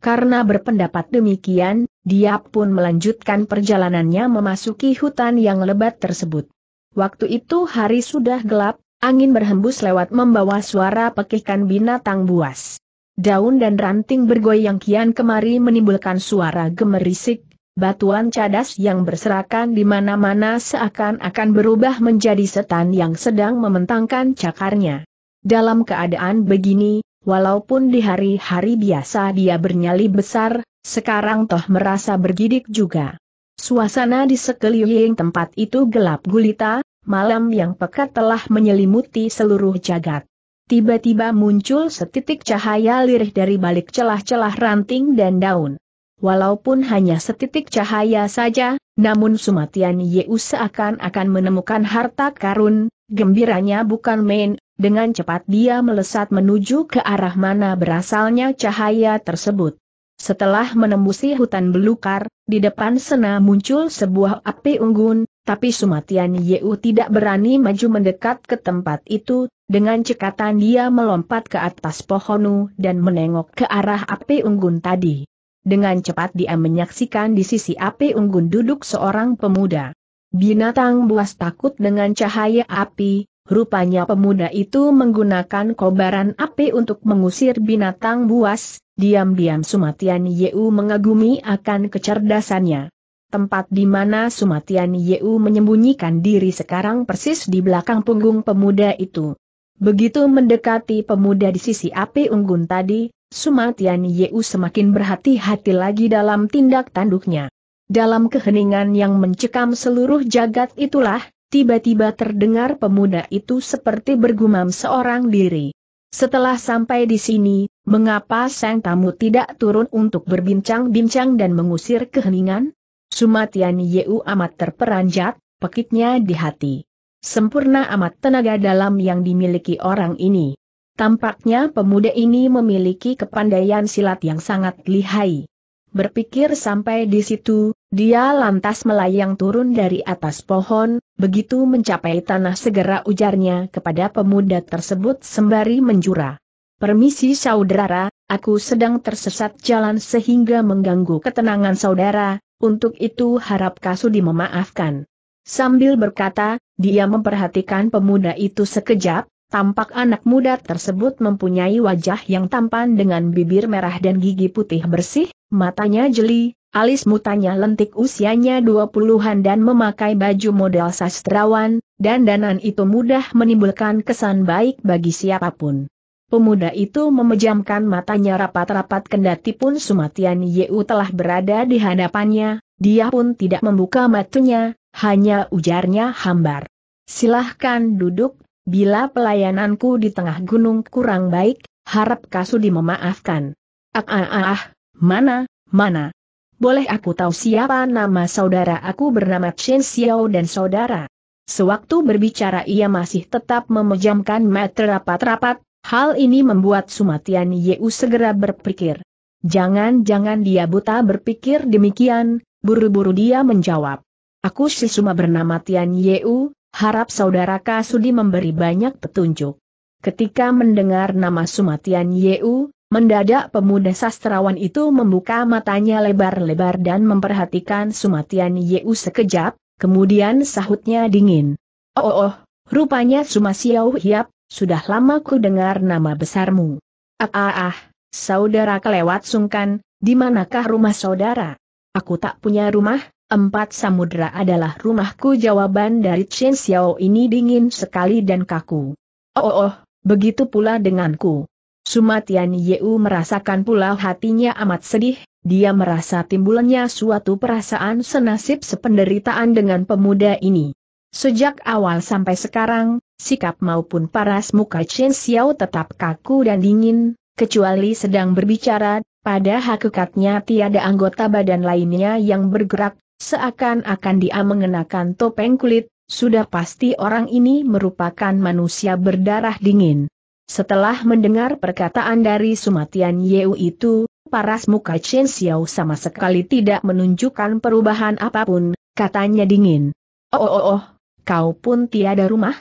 Karena berpendapat demikian, dia pun melanjutkan perjalanannya memasuki hutan yang lebat tersebut. Waktu itu hari sudah gelap, angin berhembus lewat membawa suara pekihkan binatang buas. Daun dan ranting bergoyang kian kemari menimbulkan suara gemerisik, batuan cadas yang berserakan di mana-mana seakan-akan berubah menjadi setan yang sedang mementangkan cakarnya. Dalam keadaan begini, Walaupun di hari-hari biasa dia bernyali besar, sekarang toh merasa bergidik juga. Suasana di sekeliling tempat itu gelap gulita, malam yang pekat telah menyelimuti seluruh jagat. Tiba-tiba muncul setitik cahaya lirih dari balik celah-celah ranting dan daun. Walaupun hanya setitik cahaya saja, namun Sumatian Yeus seakan-akan menemukan harta karun, gembiranya bukan main, dengan cepat dia melesat menuju ke arah mana berasalnya cahaya tersebut. Setelah menembusi hutan belukar, di depan Sena muncul sebuah api unggun, tapi Sumatian Yeu tidak berani maju mendekat ke tempat itu, dengan cekatan dia melompat ke atas pohonu dan menengok ke arah api unggun tadi. Dengan cepat dia menyaksikan di sisi api unggun duduk seorang pemuda. Binatang buas takut dengan cahaya api, Rupanya pemuda itu menggunakan kobaran api untuk mengusir binatang buas, diam-diam Sumatian Yeu mengagumi akan kecerdasannya. Tempat di mana Sumatian Yeu menyembunyikan diri sekarang persis di belakang punggung pemuda itu. Begitu mendekati pemuda di sisi api unggun tadi, Sumatian Yeu semakin berhati-hati lagi dalam tindak tanduknya. Dalam keheningan yang mencekam seluruh jagat itulah, tiba-tiba terdengar pemuda itu seperti bergumam seorang diri. Setelah sampai di sini, mengapa sang tamu tidak turun untuk berbincang-bincang dan mengusir keheningan? Sumatian Yeu amat terperanjat, pekitnya di hati. Sempurna amat tenaga dalam yang dimiliki orang ini. Tampaknya pemuda ini memiliki kepandaian silat yang sangat lihai. Berpikir sampai di situ, dia lantas melayang turun dari atas pohon, begitu mencapai tanah segera ujarnya kepada pemuda tersebut sembari menjura. Permisi saudara, aku sedang tersesat jalan sehingga mengganggu ketenangan saudara, untuk itu harap Kasudi memaafkan. Sambil berkata, dia memperhatikan pemuda itu sekejap, tampak anak muda tersebut mempunyai wajah yang tampan dengan bibir merah dan gigi putih bersih, matanya jeli, Alis mutanya lentik usianya 20-an dan memakai baju model sastrawan, dan danan itu mudah menimbulkan kesan baik bagi siapapun. Pemuda itu memejamkan matanya rapat-rapat kendati pun Sumatian Yeu telah berada di hadapannya, dia pun tidak membuka matanya, hanya ujarnya hambar. Silahkan duduk, bila pelayananku di tengah gunung kurang baik, harap Kasudi memaafkan. Ah ah ah, ah mana, mana boleh aku tahu siapa nama saudara aku bernama Chen Xiao dan saudara? Sewaktu berbicara ia masih tetap memejamkan mata rapat-rapat, hal ini membuat Sumatian Yeu segera berpikir. Jangan-jangan dia buta berpikir demikian, buru-buru dia menjawab. Aku si Suma bernama Tian Yeu, harap saudara Kasudi memberi banyak petunjuk. Ketika mendengar nama Sumatian Yeu, Mendadak pemuda sastrawan itu membuka matanya lebar-lebar dan memperhatikan Sumatian Yeu sekejap, kemudian sahutnya dingin. Oh, oh, oh rupanya Sumasiau Hiap, sudah lama ku dengar nama besarmu. Ah, ah, ah, saudara kelewat sungkan, di manakah rumah saudara? Aku tak punya rumah, empat samudera adalah rumahku jawaban dari Chen Xiao ini dingin sekali dan kaku. Oh, oh, oh begitu pula denganku. Sumatian Yeu merasakan pula hatinya amat sedih, dia merasa timbulnya suatu perasaan senasib sependeritaan dengan pemuda ini. Sejak awal sampai sekarang, sikap maupun paras muka Chen Xiao tetap kaku dan dingin, kecuali sedang berbicara, pada hakikatnya tiada anggota badan lainnya yang bergerak, seakan-akan dia mengenakan topeng kulit, sudah pasti orang ini merupakan manusia berdarah dingin. Setelah mendengar perkataan dari Sumatian Yeu itu, paras muka Chen Xiao sama sekali tidak menunjukkan perubahan apapun, katanya dingin. Oh oh oh, oh kau pun tiada rumah?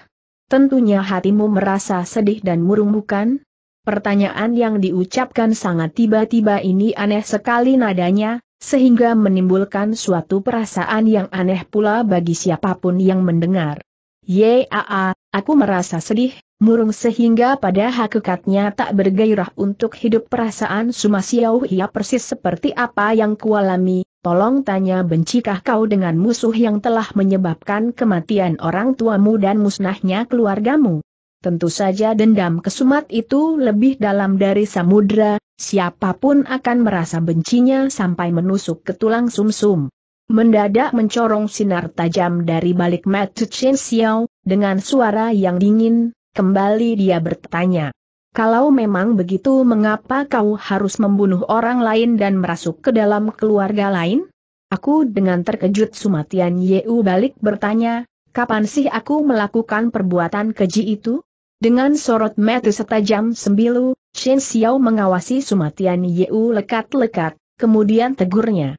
Tentunya hatimu merasa sedih dan murung bukan? Pertanyaan yang diucapkan sangat tiba-tiba ini aneh sekali nadanya, sehingga menimbulkan suatu perasaan yang aneh pula bagi siapapun yang mendengar. Yaa, aku merasa sedih, murung sehingga pada hakikatnya tak bergairah untuk hidup perasaan Sumasiau ia persis seperti apa yang kualami, tolong tanya bencikah kau dengan musuh yang telah menyebabkan kematian orang tuamu dan musnahnya keluargamu. Tentu saja dendam kesumat itu lebih dalam dari samudra, siapapun akan merasa bencinya sampai menusuk ke tulang sumsum. -sum. Mendadak mencorong sinar tajam dari balik mata Chen Xiao, dengan suara yang dingin, kembali dia bertanya. Kalau memang begitu mengapa kau harus membunuh orang lain dan merasuk ke dalam keluarga lain? Aku dengan terkejut Sumatian Yeu balik bertanya, kapan sih aku melakukan perbuatan keji itu? Dengan sorot mata setajam sembilu, Shen Xiao mengawasi Sumatian Yeu lekat-lekat, kemudian tegurnya.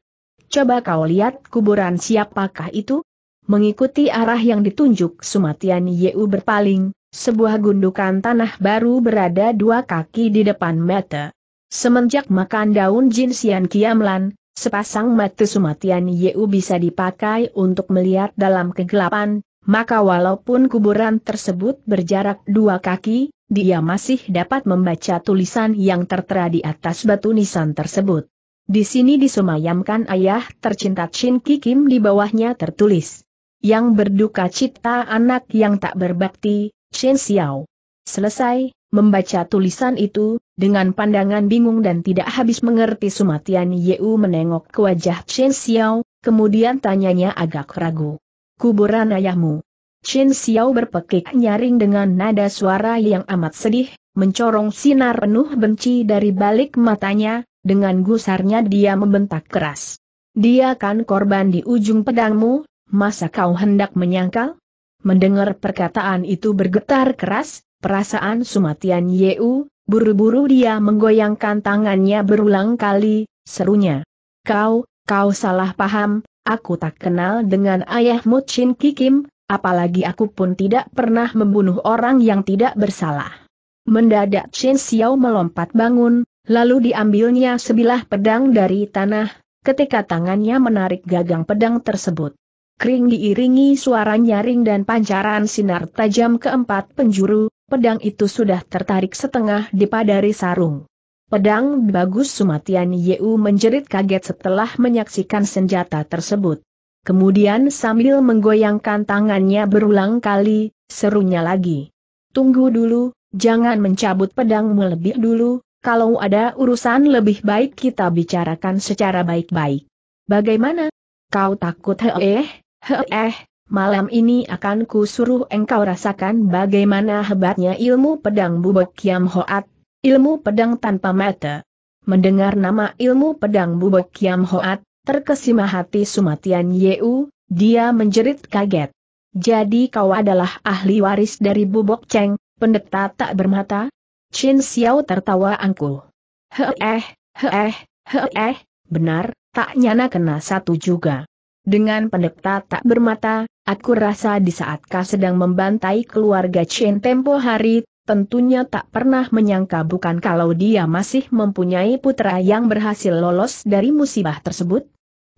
Coba kau lihat kuburan siapakah itu? Mengikuti arah yang ditunjuk Sumatian Yeu berpaling, sebuah gundukan tanah baru berada dua kaki di depan mata. Semenjak makan daun Jin jinsian kiamlan, sepasang mata Sumatian Yeu bisa dipakai untuk melihat dalam kegelapan, maka walaupun kuburan tersebut berjarak dua kaki, dia masih dapat membaca tulisan yang tertera di atas batu nisan tersebut. Di sini disemayamkan ayah tercinta Chin Kim di bawahnya tertulis. Yang berduka cita anak yang tak berbakti, Chin Xiao. Selesai, membaca tulisan itu, dengan pandangan bingung dan tidak habis mengerti Sumatian Yeu menengok ke wajah Chin Xiao, kemudian tanyanya agak ragu. Kuburan ayahmu. Chin Xiao berpekik nyaring dengan nada suara yang amat sedih, mencorong sinar penuh benci dari balik matanya, dengan gusarnya dia membentak keras. Dia kan korban di ujung pedangmu, masa kau hendak menyangkal? Mendengar perkataan itu bergetar keras, perasaan Sumatian Yeu, buru-buru dia menggoyangkan tangannya berulang kali, serunya. Kau, kau salah paham, aku tak kenal dengan ayahmu Chin Kikim, apalagi aku pun tidak pernah membunuh orang yang tidak bersalah. Mendadak Chen Xiao melompat bangun, Lalu diambilnya sebilah pedang dari tanah, ketika tangannya menarik gagang pedang tersebut. Kring diiringi suara nyaring dan pancaran sinar tajam keempat penjuru, pedang itu sudah tertarik setengah dipadari sarung. Pedang bagus Sumatian Yeu menjerit kaget setelah menyaksikan senjata tersebut. Kemudian sambil menggoyangkan tangannya berulang kali, serunya lagi. Tunggu dulu, jangan mencabut pedangmu lebih dulu, kalau ada urusan lebih baik kita bicarakan secara baik-baik. Bagaimana? Kau takut heeh, heeh, malam ini akan ku suruh engkau rasakan bagaimana hebatnya ilmu pedang bubuk Kiam Hoat, ilmu pedang tanpa mata. Mendengar nama ilmu pedang bubuk Kiam Hoat, terkesima hati Sumatian Yeu, dia menjerit kaget. Jadi kau adalah ahli waris dari Bubok ceng, pendeta tak bermata? Chin Xiao tertawa angkuh. Heeh, heeh, eh, benar, tak nyana kena satu juga. Dengan pendeta tak bermata, aku rasa di saat kau sedang membantai keluarga Chin tempo hari, tentunya tak pernah menyangka bukan kalau dia masih mempunyai putra yang berhasil lolos dari musibah tersebut.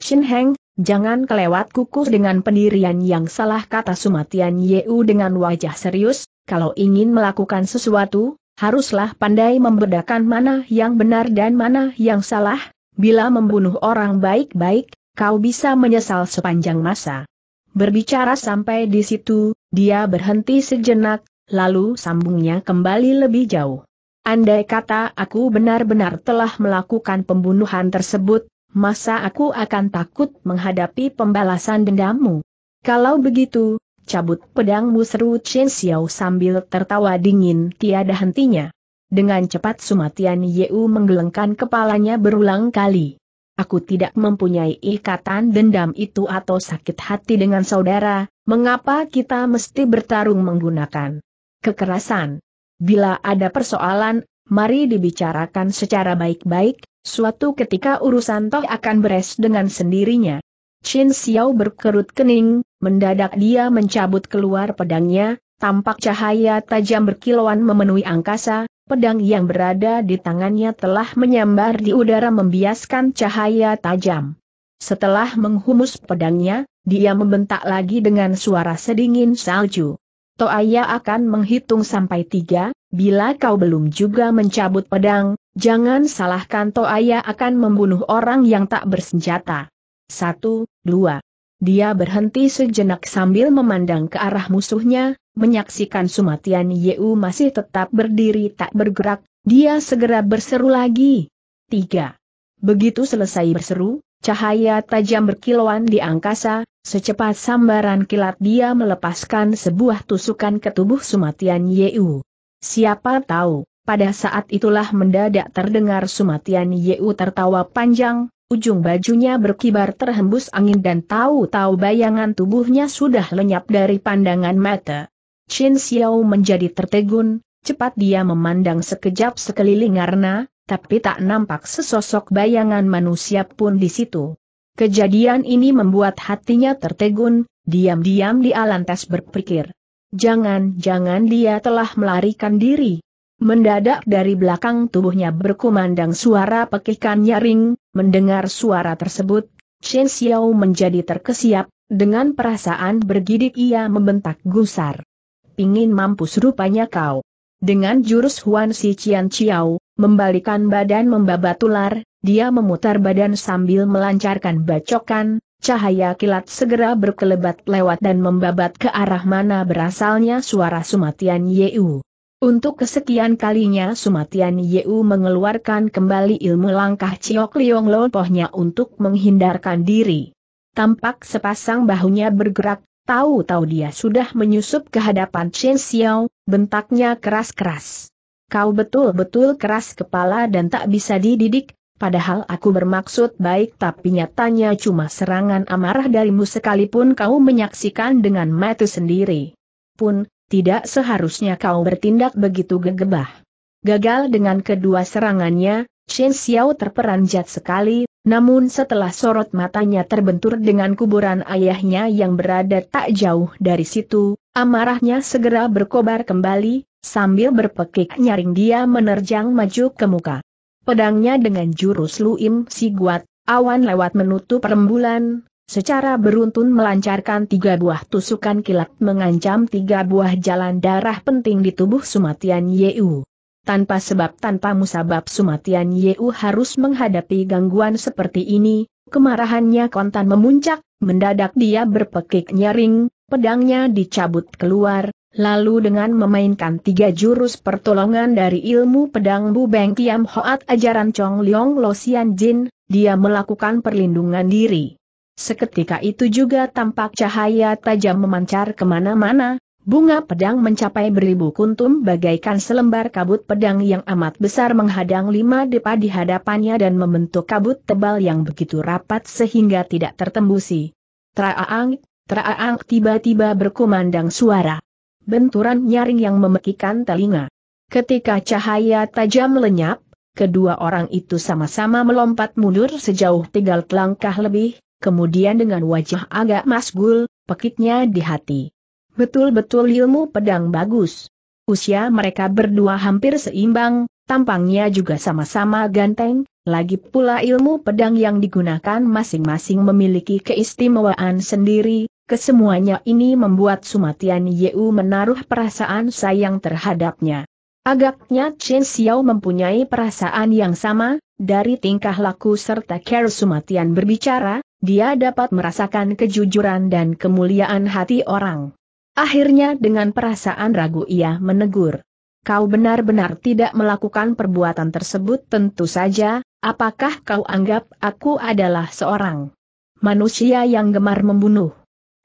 Shin Heng, jangan kelewat kukuh dengan pendirian yang salah kata Sumatian Yeu dengan wajah serius, kalau ingin melakukan sesuatu, haruslah pandai membedakan mana yang benar dan mana yang salah, bila membunuh orang baik-baik, kau bisa menyesal sepanjang masa. Berbicara sampai di situ, dia berhenti sejenak, lalu sambungnya kembali lebih jauh. Andai kata aku benar-benar telah melakukan pembunuhan tersebut, masa aku akan takut menghadapi pembalasan dendammu. Kalau begitu, Cabut pedangmu seru Chen Xiao sambil tertawa dingin tiada hentinya. Dengan cepat Sumatian Yeu menggelengkan kepalanya berulang kali. Aku tidak mempunyai ikatan dendam itu atau sakit hati dengan saudara, mengapa kita mesti bertarung menggunakan kekerasan? Bila ada persoalan, mari dibicarakan secara baik-baik, suatu ketika urusan toh akan beres dengan sendirinya. Chin Xiao berkerut kening, Mendadak dia mencabut keluar pedangnya, tampak cahaya tajam berkilauan memenuhi angkasa, pedang yang berada di tangannya telah menyambar di udara membiaskan cahaya tajam. Setelah menghumus pedangnya, dia membentak lagi dengan suara sedingin salju. Toaya akan menghitung sampai tiga, bila kau belum juga mencabut pedang, jangan salahkan Toaya akan membunuh orang yang tak bersenjata. Satu, dua. Dia berhenti sejenak sambil memandang ke arah musuhnya, menyaksikan Sumatian Yeu masih tetap berdiri tak bergerak, dia segera berseru lagi. 3. Begitu selesai berseru, cahaya tajam berkilauan di angkasa, secepat sambaran kilat dia melepaskan sebuah tusukan ke tubuh Sumatian Yeu. Siapa tahu, pada saat itulah mendadak terdengar Sumatian Yeu tertawa panjang, Ujung bajunya berkibar terhembus angin dan tahu-tahu bayangan tubuhnya sudah lenyap dari pandangan mata. Chin Xiao menjadi tertegun, cepat dia memandang sekejap sekeliling karena, tapi tak nampak sesosok bayangan manusia pun di situ. Kejadian ini membuat hatinya tertegun, diam-diam dia lantas berpikir. Jangan-jangan dia telah melarikan diri. Mendadak dari belakang tubuhnya berkumandang suara pekikan nyaring, mendengar suara tersebut, Chen Xiao menjadi terkesiap, dengan perasaan bergidik ia membentak gusar. Pingin mampus rupanya kau. Dengan jurus Huan Si Qian Chiao, membalikan badan membabat ular, dia memutar badan sambil melancarkan bacokan, cahaya kilat segera berkelebat lewat dan membabat ke arah mana berasalnya suara Sumatian Yeu. Untuk kesekian kalinya Sumatian Yeu mengeluarkan kembali ilmu langkah Ciok Liong Lopohnya untuk menghindarkan diri. Tampak sepasang bahunya bergerak, tahu-tahu dia sudah menyusup ke hadapan Chen Xiao, bentaknya keras-keras. Kau betul-betul keras kepala dan tak bisa dididik, padahal aku bermaksud baik tapi nyatanya cuma serangan amarah darimu sekalipun kau menyaksikan dengan mata sendiri. Pun, tidak seharusnya kau bertindak begitu gegabah. Gagal dengan kedua serangannya, Chen Xiao terperanjat sekali, namun setelah sorot matanya terbentur dengan kuburan ayahnya yang berada tak jauh dari situ, amarahnya segera berkobar kembali, sambil berpekik nyaring dia menerjang maju ke muka. Pedangnya dengan jurus Luim Guat, awan lewat menutup rembulan, secara beruntun melancarkan tiga buah tusukan kilat mengancam tiga buah jalan darah penting di tubuh Sumatian Yeu. Tanpa sebab tanpa musabab Sumatian Yeu harus menghadapi gangguan seperti ini, kemarahannya kontan memuncak, mendadak dia berpekik nyaring, pedangnya dicabut keluar, lalu dengan memainkan tiga jurus pertolongan dari ilmu pedang bu Beng Tiam Hoat ajaran Chong Liong Losian Jin, dia melakukan perlindungan diri. Seketika itu juga tampak cahaya tajam memancar kemana-mana, bunga pedang mencapai beribu kuntum bagaikan selembar kabut pedang yang amat besar menghadang lima depa di hadapannya dan membentuk kabut tebal yang begitu rapat sehingga tidak tertembusi. Traaang, traaang tiba-tiba berkumandang suara. Benturan nyaring yang memekikan telinga. Ketika cahaya tajam lenyap, kedua orang itu sama-sama melompat mundur sejauh tiga langkah lebih, kemudian dengan wajah agak masgul, pekiknya di hati. Betul-betul ilmu pedang bagus. Usia mereka berdua hampir seimbang, tampangnya juga sama-sama ganteng, lagi pula ilmu pedang yang digunakan masing-masing memiliki keistimewaan sendiri, kesemuanya ini membuat Sumatian Yeu menaruh perasaan sayang terhadapnya. Agaknya Chen Xiao mempunyai perasaan yang sama, dari tingkah laku serta care Sumatian berbicara, dia dapat merasakan kejujuran dan kemuliaan hati orang. Akhirnya dengan perasaan ragu ia menegur. Kau benar-benar tidak melakukan perbuatan tersebut tentu saja, apakah kau anggap aku adalah seorang manusia yang gemar membunuh?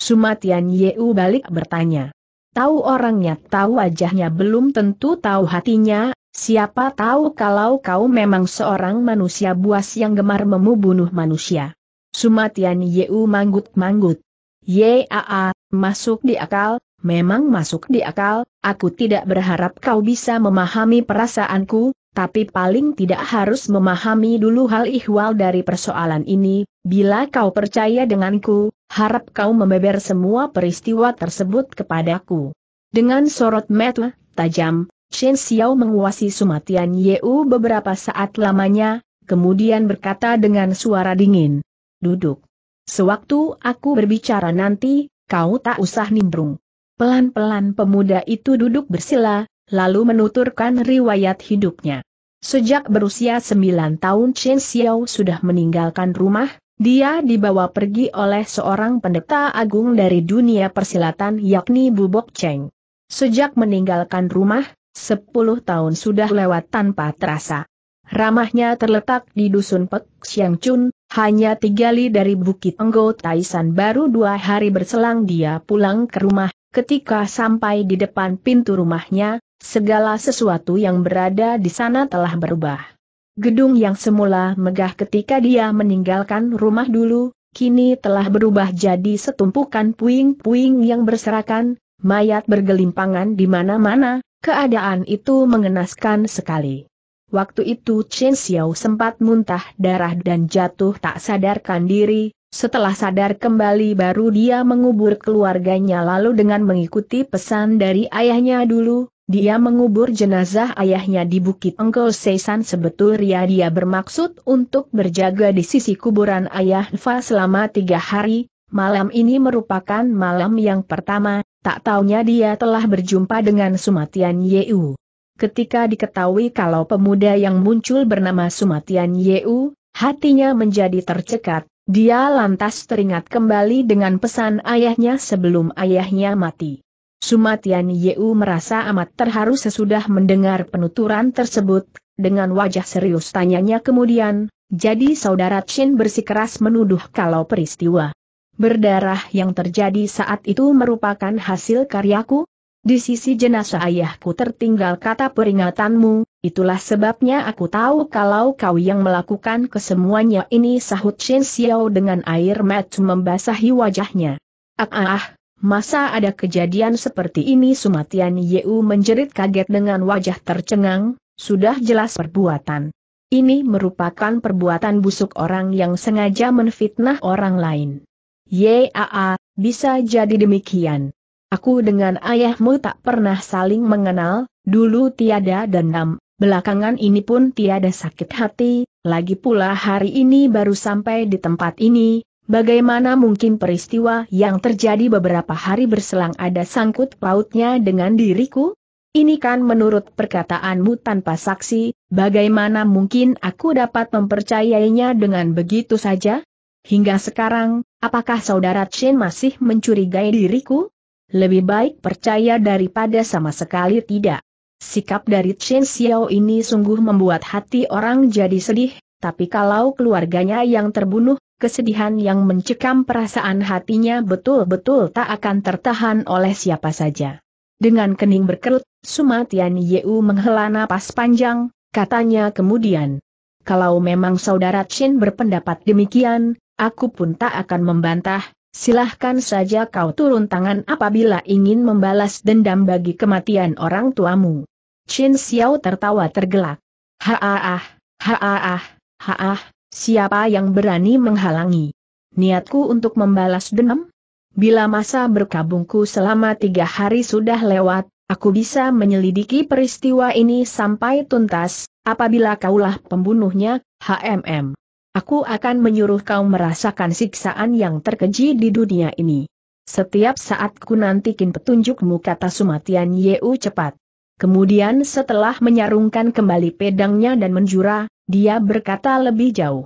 Sumatian Yeu balik bertanya. Tahu orangnya, tahu wajahnya belum tentu tahu hatinya, siapa tahu kalau kau memang seorang manusia buas yang gemar membunuh manusia. Sumatian Yeu manggut-manggut. Yaa, masuk di akal, memang masuk di akal, aku tidak berharap kau bisa memahami perasaanku, tapi paling tidak harus memahami dulu hal ihwal dari persoalan ini, bila kau percaya denganku, harap kau membeber semua peristiwa tersebut kepadaku. Dengan sorot mata tajam, Chen Xiao menguasai Sumatian Yeu beberapa saat lamanya, kemudian berkata dengan suara dingin, duduk. Sewaktu aku berbicara nanti, kau tak usah nimbrung. Pelan-pelan pemuda itu duduk bersila, lalu menuturkan riwayat hidupnya. Sejak berusia sembilan tahun Chen Xiao sudah meninggalkan rumah, dia dibawa pergi oleh seorang pendeta agung dari dunia persilatan yakni Bubok Cheng. Sejak meninggalkan rumah, sepuluh tahun sudah lewat tanpa terasa. Ramahnya terletak di dusun Pek Siang Chun, hanya tiga li dari Bukit Enggo Taisan baru dua hari berselang dia pulang ke rumah, ketika sampai di depan pintu rumahnya, segala sesuatu yang berada di sana telah berubah. Gedung yang semula megah ketika dia meninggalkan rumah dulu, kini telah berubah jadi setumpukan puing-puing yang berserakan, mayat bergelimpangan di mana-mana, keadaan itu mengenaskan sekali. Waktu itu Chen Xiao sempat muntah darah dan jatuh tak sadarkan diri, setelah sadar kembali baru dia mengubur keluarganya lalu dengan mengikuti pesan dari ayahnya dulu, dia mengubur jenazah ayahnya di Bukit Engkol Seisan sebetulnya dia bermaksud untuk berjaga di sisi kuburan ayah Fa selama tiga hari, malam ini merupakan malam yang pertama, tak taunya dia telah berjumpa dengan Sumatian Yeu ketika diketahui kalau pemuda yang muncul bernama Sumatian Yeu, hatinya menjadi tercekat, dia lantas teringat kembali dengan pesan ayahnya sebelum ayahnya mati. Sumatian Yeu merasa amat terharu sesudah mendengar penuturan tersebut, dengan wajah serius tanyanya kemudian, jadi saudara Chin bersikeras menuduh kalau peristiwa berdarah yang terjadi saat itu merupakan hasil karyaku? Di sisi jenazah ayahku tertinggal kata peringatanmu, itulah sebabnya aku tahu kalau kau yang melakukan kesemuanya ini sahut Shen Xiao dengan air mata membasahi wajahnya. Ah, ah, ah, masa ada kejadian seperti ini Sumatian Yeu menjerit kaget dengan wajah tercengang, sudah jelas perbuatan. Ini merupakan perbuatan busuk orang yang sengaja menfitnah orang lain. Yaa, ah, ah, bisa jadi demikian. Aku dengan ayahmu tak pernah saling mengenal, dulu tiada dendam, belakangan ini pun tiada sakit hati, lagi pula hari ini baru sampai di tempat ini, bagaimana mungkin peristiwa yang terjadi beberapa hari berselang ada sangkut pautnya dengan diriku? Ini kan menurut perkataanmu tanpa saksi, bagaimana mungkin aku dapat mempercayainya dengan begitu saja? Hingga sekarang, apakah saudara Chen masih mencurigai diriku? Lebih baik percaya daripada sama sekali tidak. Sikap dari Chen Xiao ini sungguh membuat hati orang jadi sedih, tapi kalau keluarganya yang terbunuh, kesedihan yang mencekam perasaan hatinya betul-betul tak akan tertahan oleh siapa saja. Dengan kening berkerut, Sumatian Yeu menghela napas panjang, katanya kemudian. Kalau memang saudara Chen berpendapat demikian, aku pun tak akan membantah, silahkan saja kau turun tangan apabila ingin membalas dendam bagi kematian orang tuamu. Chin Xiao tertawa tergelak. Haah, haah, haah, siapa yang berani menghalangi? Niatku untuk membalas dendam? Bila masa berkabungku selama tiga hari sudah lewat, aku bisa menyelidiki peristiwa ini sampai tuntas, apabila kaulah pembunuhnya, HMM. Aku akan menyuruh kau merasakan siksaan yang terkeji di dunia ini. Setiap saat ku nantikin petunjukmu kata Sumatian Yeu cepat. Kemudian setelah menyarungkan kembali pedangnya dan menjura, dia berkata lebih jauh.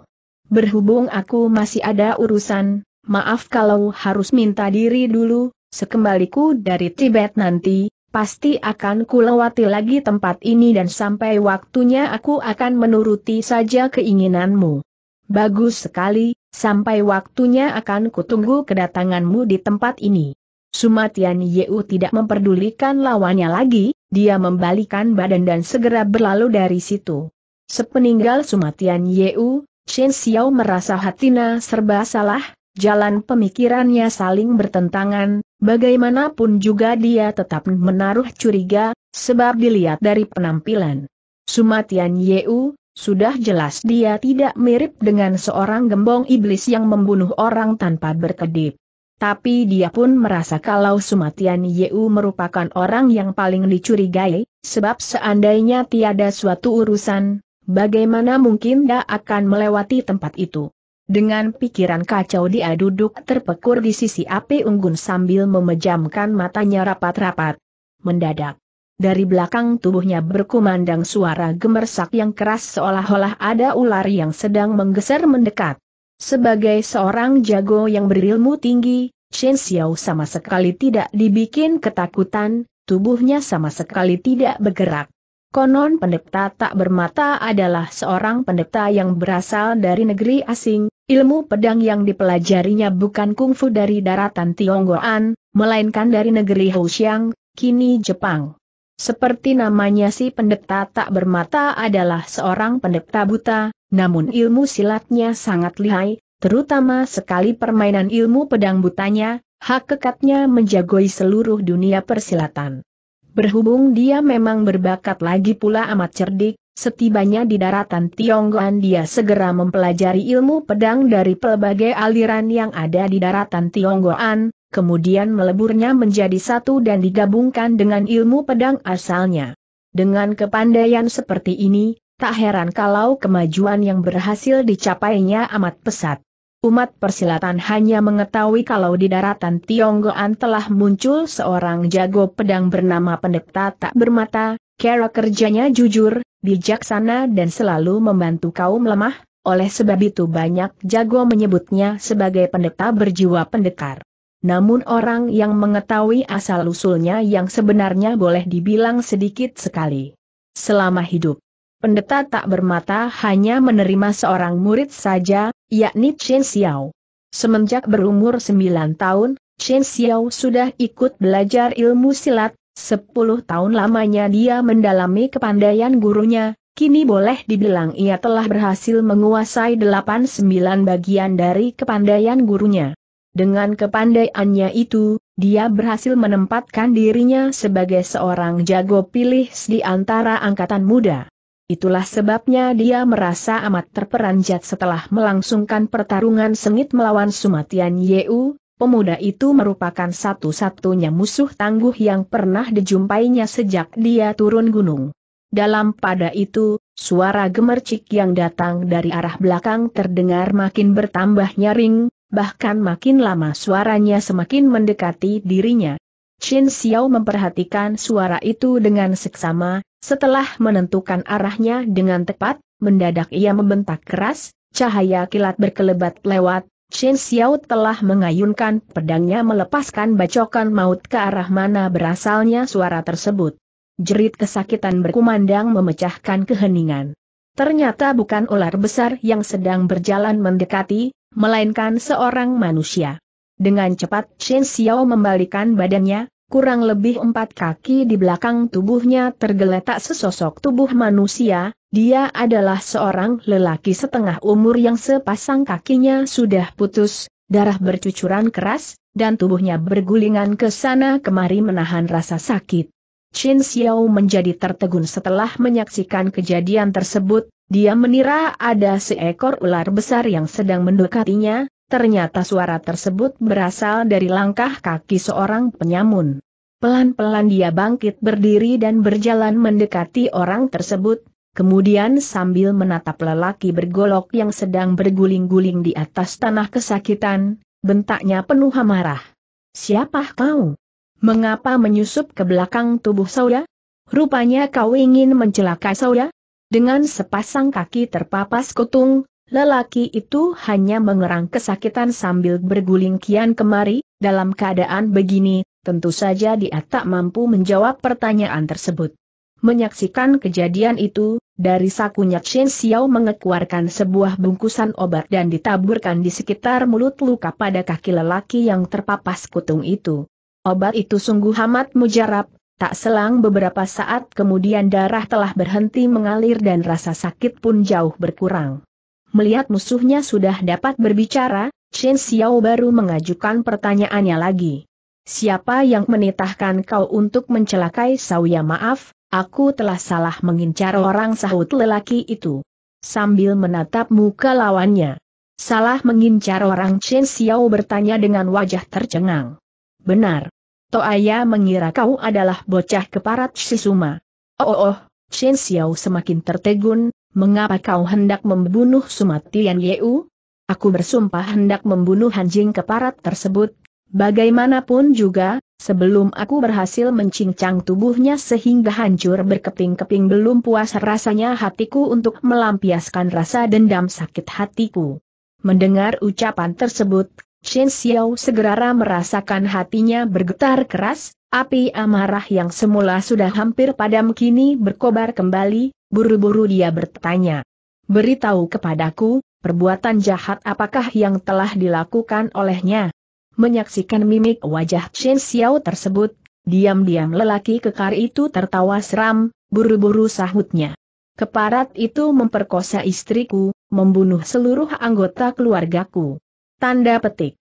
Berhubung aku masih ada urusan, maaf kalau harus minta diri dulu, sekembaliku dari Tibet nanti, pasti akan kulewati lagi tempat ini dan sampai waktunya aku akan menuruti saja keinginanmu. Bagus sekali, sampai waktunya akan kutunggu kedatanganmu di tempat ini. Sumatian Yeu tidak memperdulikan lawannya lagi, dia membalikan badan dan segera berlalu dari situ. Sepeninggal Sumatian Yeu, Chen Xiao merasa hatinya serba salah, jalan pemikirannya saling bertentangan, bagaimanapun juga dia tetap menaruh curiga, sebab dilihat dari penampilan. Sumatian Yeu, sudah jelas dia tidak mirip dengan seorang gembong iblis yang membunuh orang tanpa berkedip. Tapi dia pun merasa kalau Sumatian Yeu merupakan orang yang paling dicurigai, sebab seandainya tiada suatu urusan, bagaimana mungkin dia akan melewati tempat itu. Dengan pikiran kacau dia duduk terpekur di sisi api unggun sambil memejamkan matanya rapat-rapat. Mendadak, dari belakang tubuhnya berkumandang suara gemersak yang keras seolah-olah ada ular yang sedang menggeser mendekat. Sebagai seorang jago yang berilmu tinggi, Chen Xiao sama sekali tidak dibikin ketakutan, tubuhnya sama sekali tidak bergerak. Konon pendeta tak bermata adalah seorang pendeta yang berasal dari negeri asing, ilmu pedang yang dipelajarinya bukan kungfu dari daratan Tionggoan, melainkan dari negeri Hoshiang, kini Jepang. Seperti namanya si pendeta tak bermata adalah seorang pendeta buta, namun ilmu silatnya sangat lihai, terutama sekali permainan ilmu pedang butanya, hak kekatnya menjagoi seluruh dunia persilatan. Berhubung dia memang berbakat lagi pula amat cerdik, setibanya di daratan Tionggoan dia segera mempelajari ilmu pedang dari pelbagai aliran yang ada di daratan Tionggoan, kemudian meleburnya menjadi satu dan digabungkan dengan ilmu pedang asalnya. Dengan kepandaian seperti ini, tak heran kalau kemajuan yang berhasil dicapainya amat pesat. Umat persilatan hanya mengetahui kalau di daratan Tionggoan telah muncul seorang jago pedang bernama pendekta tak bermata, kera kerjanya jujur, bijaksana dan selalu membantu kaum lemah, oleh sebab itu banyak jago menyebutnya sebagai pendeta berjiwa pendekar namun orang yang mengetahui asal-usulnya yang sebenarnya boleh dibilang sedikit sekali. Selama hidup, pendeta tak bermata hanya menerima seorang murid saja, yakni Chen Xiao. Semenjak berumur 9 tahun, Chen Xiao sudah ikut belajar ilmu silat, 10 tahun lamanya dia mendalami kepandaian gurunya, Kini boleh dibilang ia telah berhasil menguasai 8-9 bagian dari kepandaian gurunya. Dengan kepandaiannya itu, dia berhasil menempatkan dirinya sebagai seorang jago pilih di antara angkatan muda. Itulah sebabnya dia merasa amat terperanjat setelah melangsungkan pertarungan sengit melawan Sumatian Yeu, pemuda itu merupakan satu-satunya musuh tangguh yang pernah dijumpainya sejak dia turun gunung. Dalam pada itu, suara gemercik yang datang dari arah belakang terdengar makin bertambah nyaring, bahkan makin lama suaranya semakin mendekati dirinya. Chen Xiao memperhatikan suara itu dengan seksama, setelah menentukan arahnya dengan tepat, mendadak ia membentak keras, cahaya kilat berkelebat lewat, Chen Xiao telah mengayunkan pedangnya melepaskan bacokan maut ke arah mana berasalnya suara tersebut. Jerit kesakitan berkumandang memecahkan keheningan. Ternyata bukan ular besar yang sedang berjalan mendekati, melainkan seorang manusia. Dengan cepat Chen Xiao membalikan badannya, kurang lebih empat kaki di belakang tubuhnya tergeletak sesosok tubuh manusia, dia adalah seorang lelaki setengah umur yang sepasang kakinya sudah putus, darah bercucuran keras, dan tubuhnya bergulingan ke sana kemari menahan rasa sakit. Chin Xiao menjadi tertegun setelah menyaksikan kejadian tersebut, dia menira ada seekor ular besar yang sedang mendekatinya, ternyata suara tersebut berasal dari langkah kaki seorang penyamun. Pelan-pelan dia bangkit berdiri dan berjalan mendekati orang tersebut, kemudian sambil menatap lelaki bergolok yang sedang berguling-guling di atas tanah kesakitan, bentaknya penuh amarah. Siapa kau? Mengapa menyusup ke belakang tubuh Sauda? Rupanya kau ingin mencelakai Sauda? Dengan sepasang kaki terpapas kutung, lelaki itu hanya mengerang kesakitan sambil berguling kian kemari, dalam keadaan begini, tentu saja dia tak mampu menjawab pertanyaan tersebut. Menyaksikan kejadian itu, dari sakunya Chen Xiao mengeluarkan sebuah bungkusan obat dan ditaburkan di sekitar mulut luka pada kaki lelaki yang terpapas kutung itu. Obat itu sungguh amat mujarab, tak selang beberapa saat kemudian darah telah berhenti mengalir dan rasa sakit pun jauh berkurang. Melihat musuhnya sudah dapat berbicara, Chen Xiao baru mengajukan pertanyaannya lagi. Siapa yang menitahkan kau untuk mencelakai Sauya maaf, aku telah salah mengincar orang sahut lelaki itu. Sambil menatap muka lawannya. Salah mengincar orang Chen Xiao bertanya dengan wajah tercengang. Benar. Toaya mengira kau adalah bocah keparat Shisuma. Oh, oh, oh. Xiao semakin tertegun, mengapa kau hendak membunuh Sumatian Yeu? Aku bersumpah hendak membunuh anjing keparat tersebut. Bagaimanapun juga, sebelum aku berhasil mencincang tubuhnya sehingga hancur berkeping-keping belum puas rasanya hatiku untuk melampiaskan rasa dendam sakit hatiku. Mendengar ucapan tersebut, Chen Xiao segera merasakan hatinya bergetar keras, api amarah yang semula sudah hampir padam kini berkobar kembali, buru-buru dia bertanya. Beritahu kepadaku, perbuatan jahat apakah yang telah dilakukan olehnya? Menyaksikan mimik wajah Chen Xiao tersebut, diam-diam lelaki kekar itu tertawa seram, buru-buru sahutnya. Keparat itu memperkosa istriku, membunuh seluruh anggota keluargaku. Tanda petik.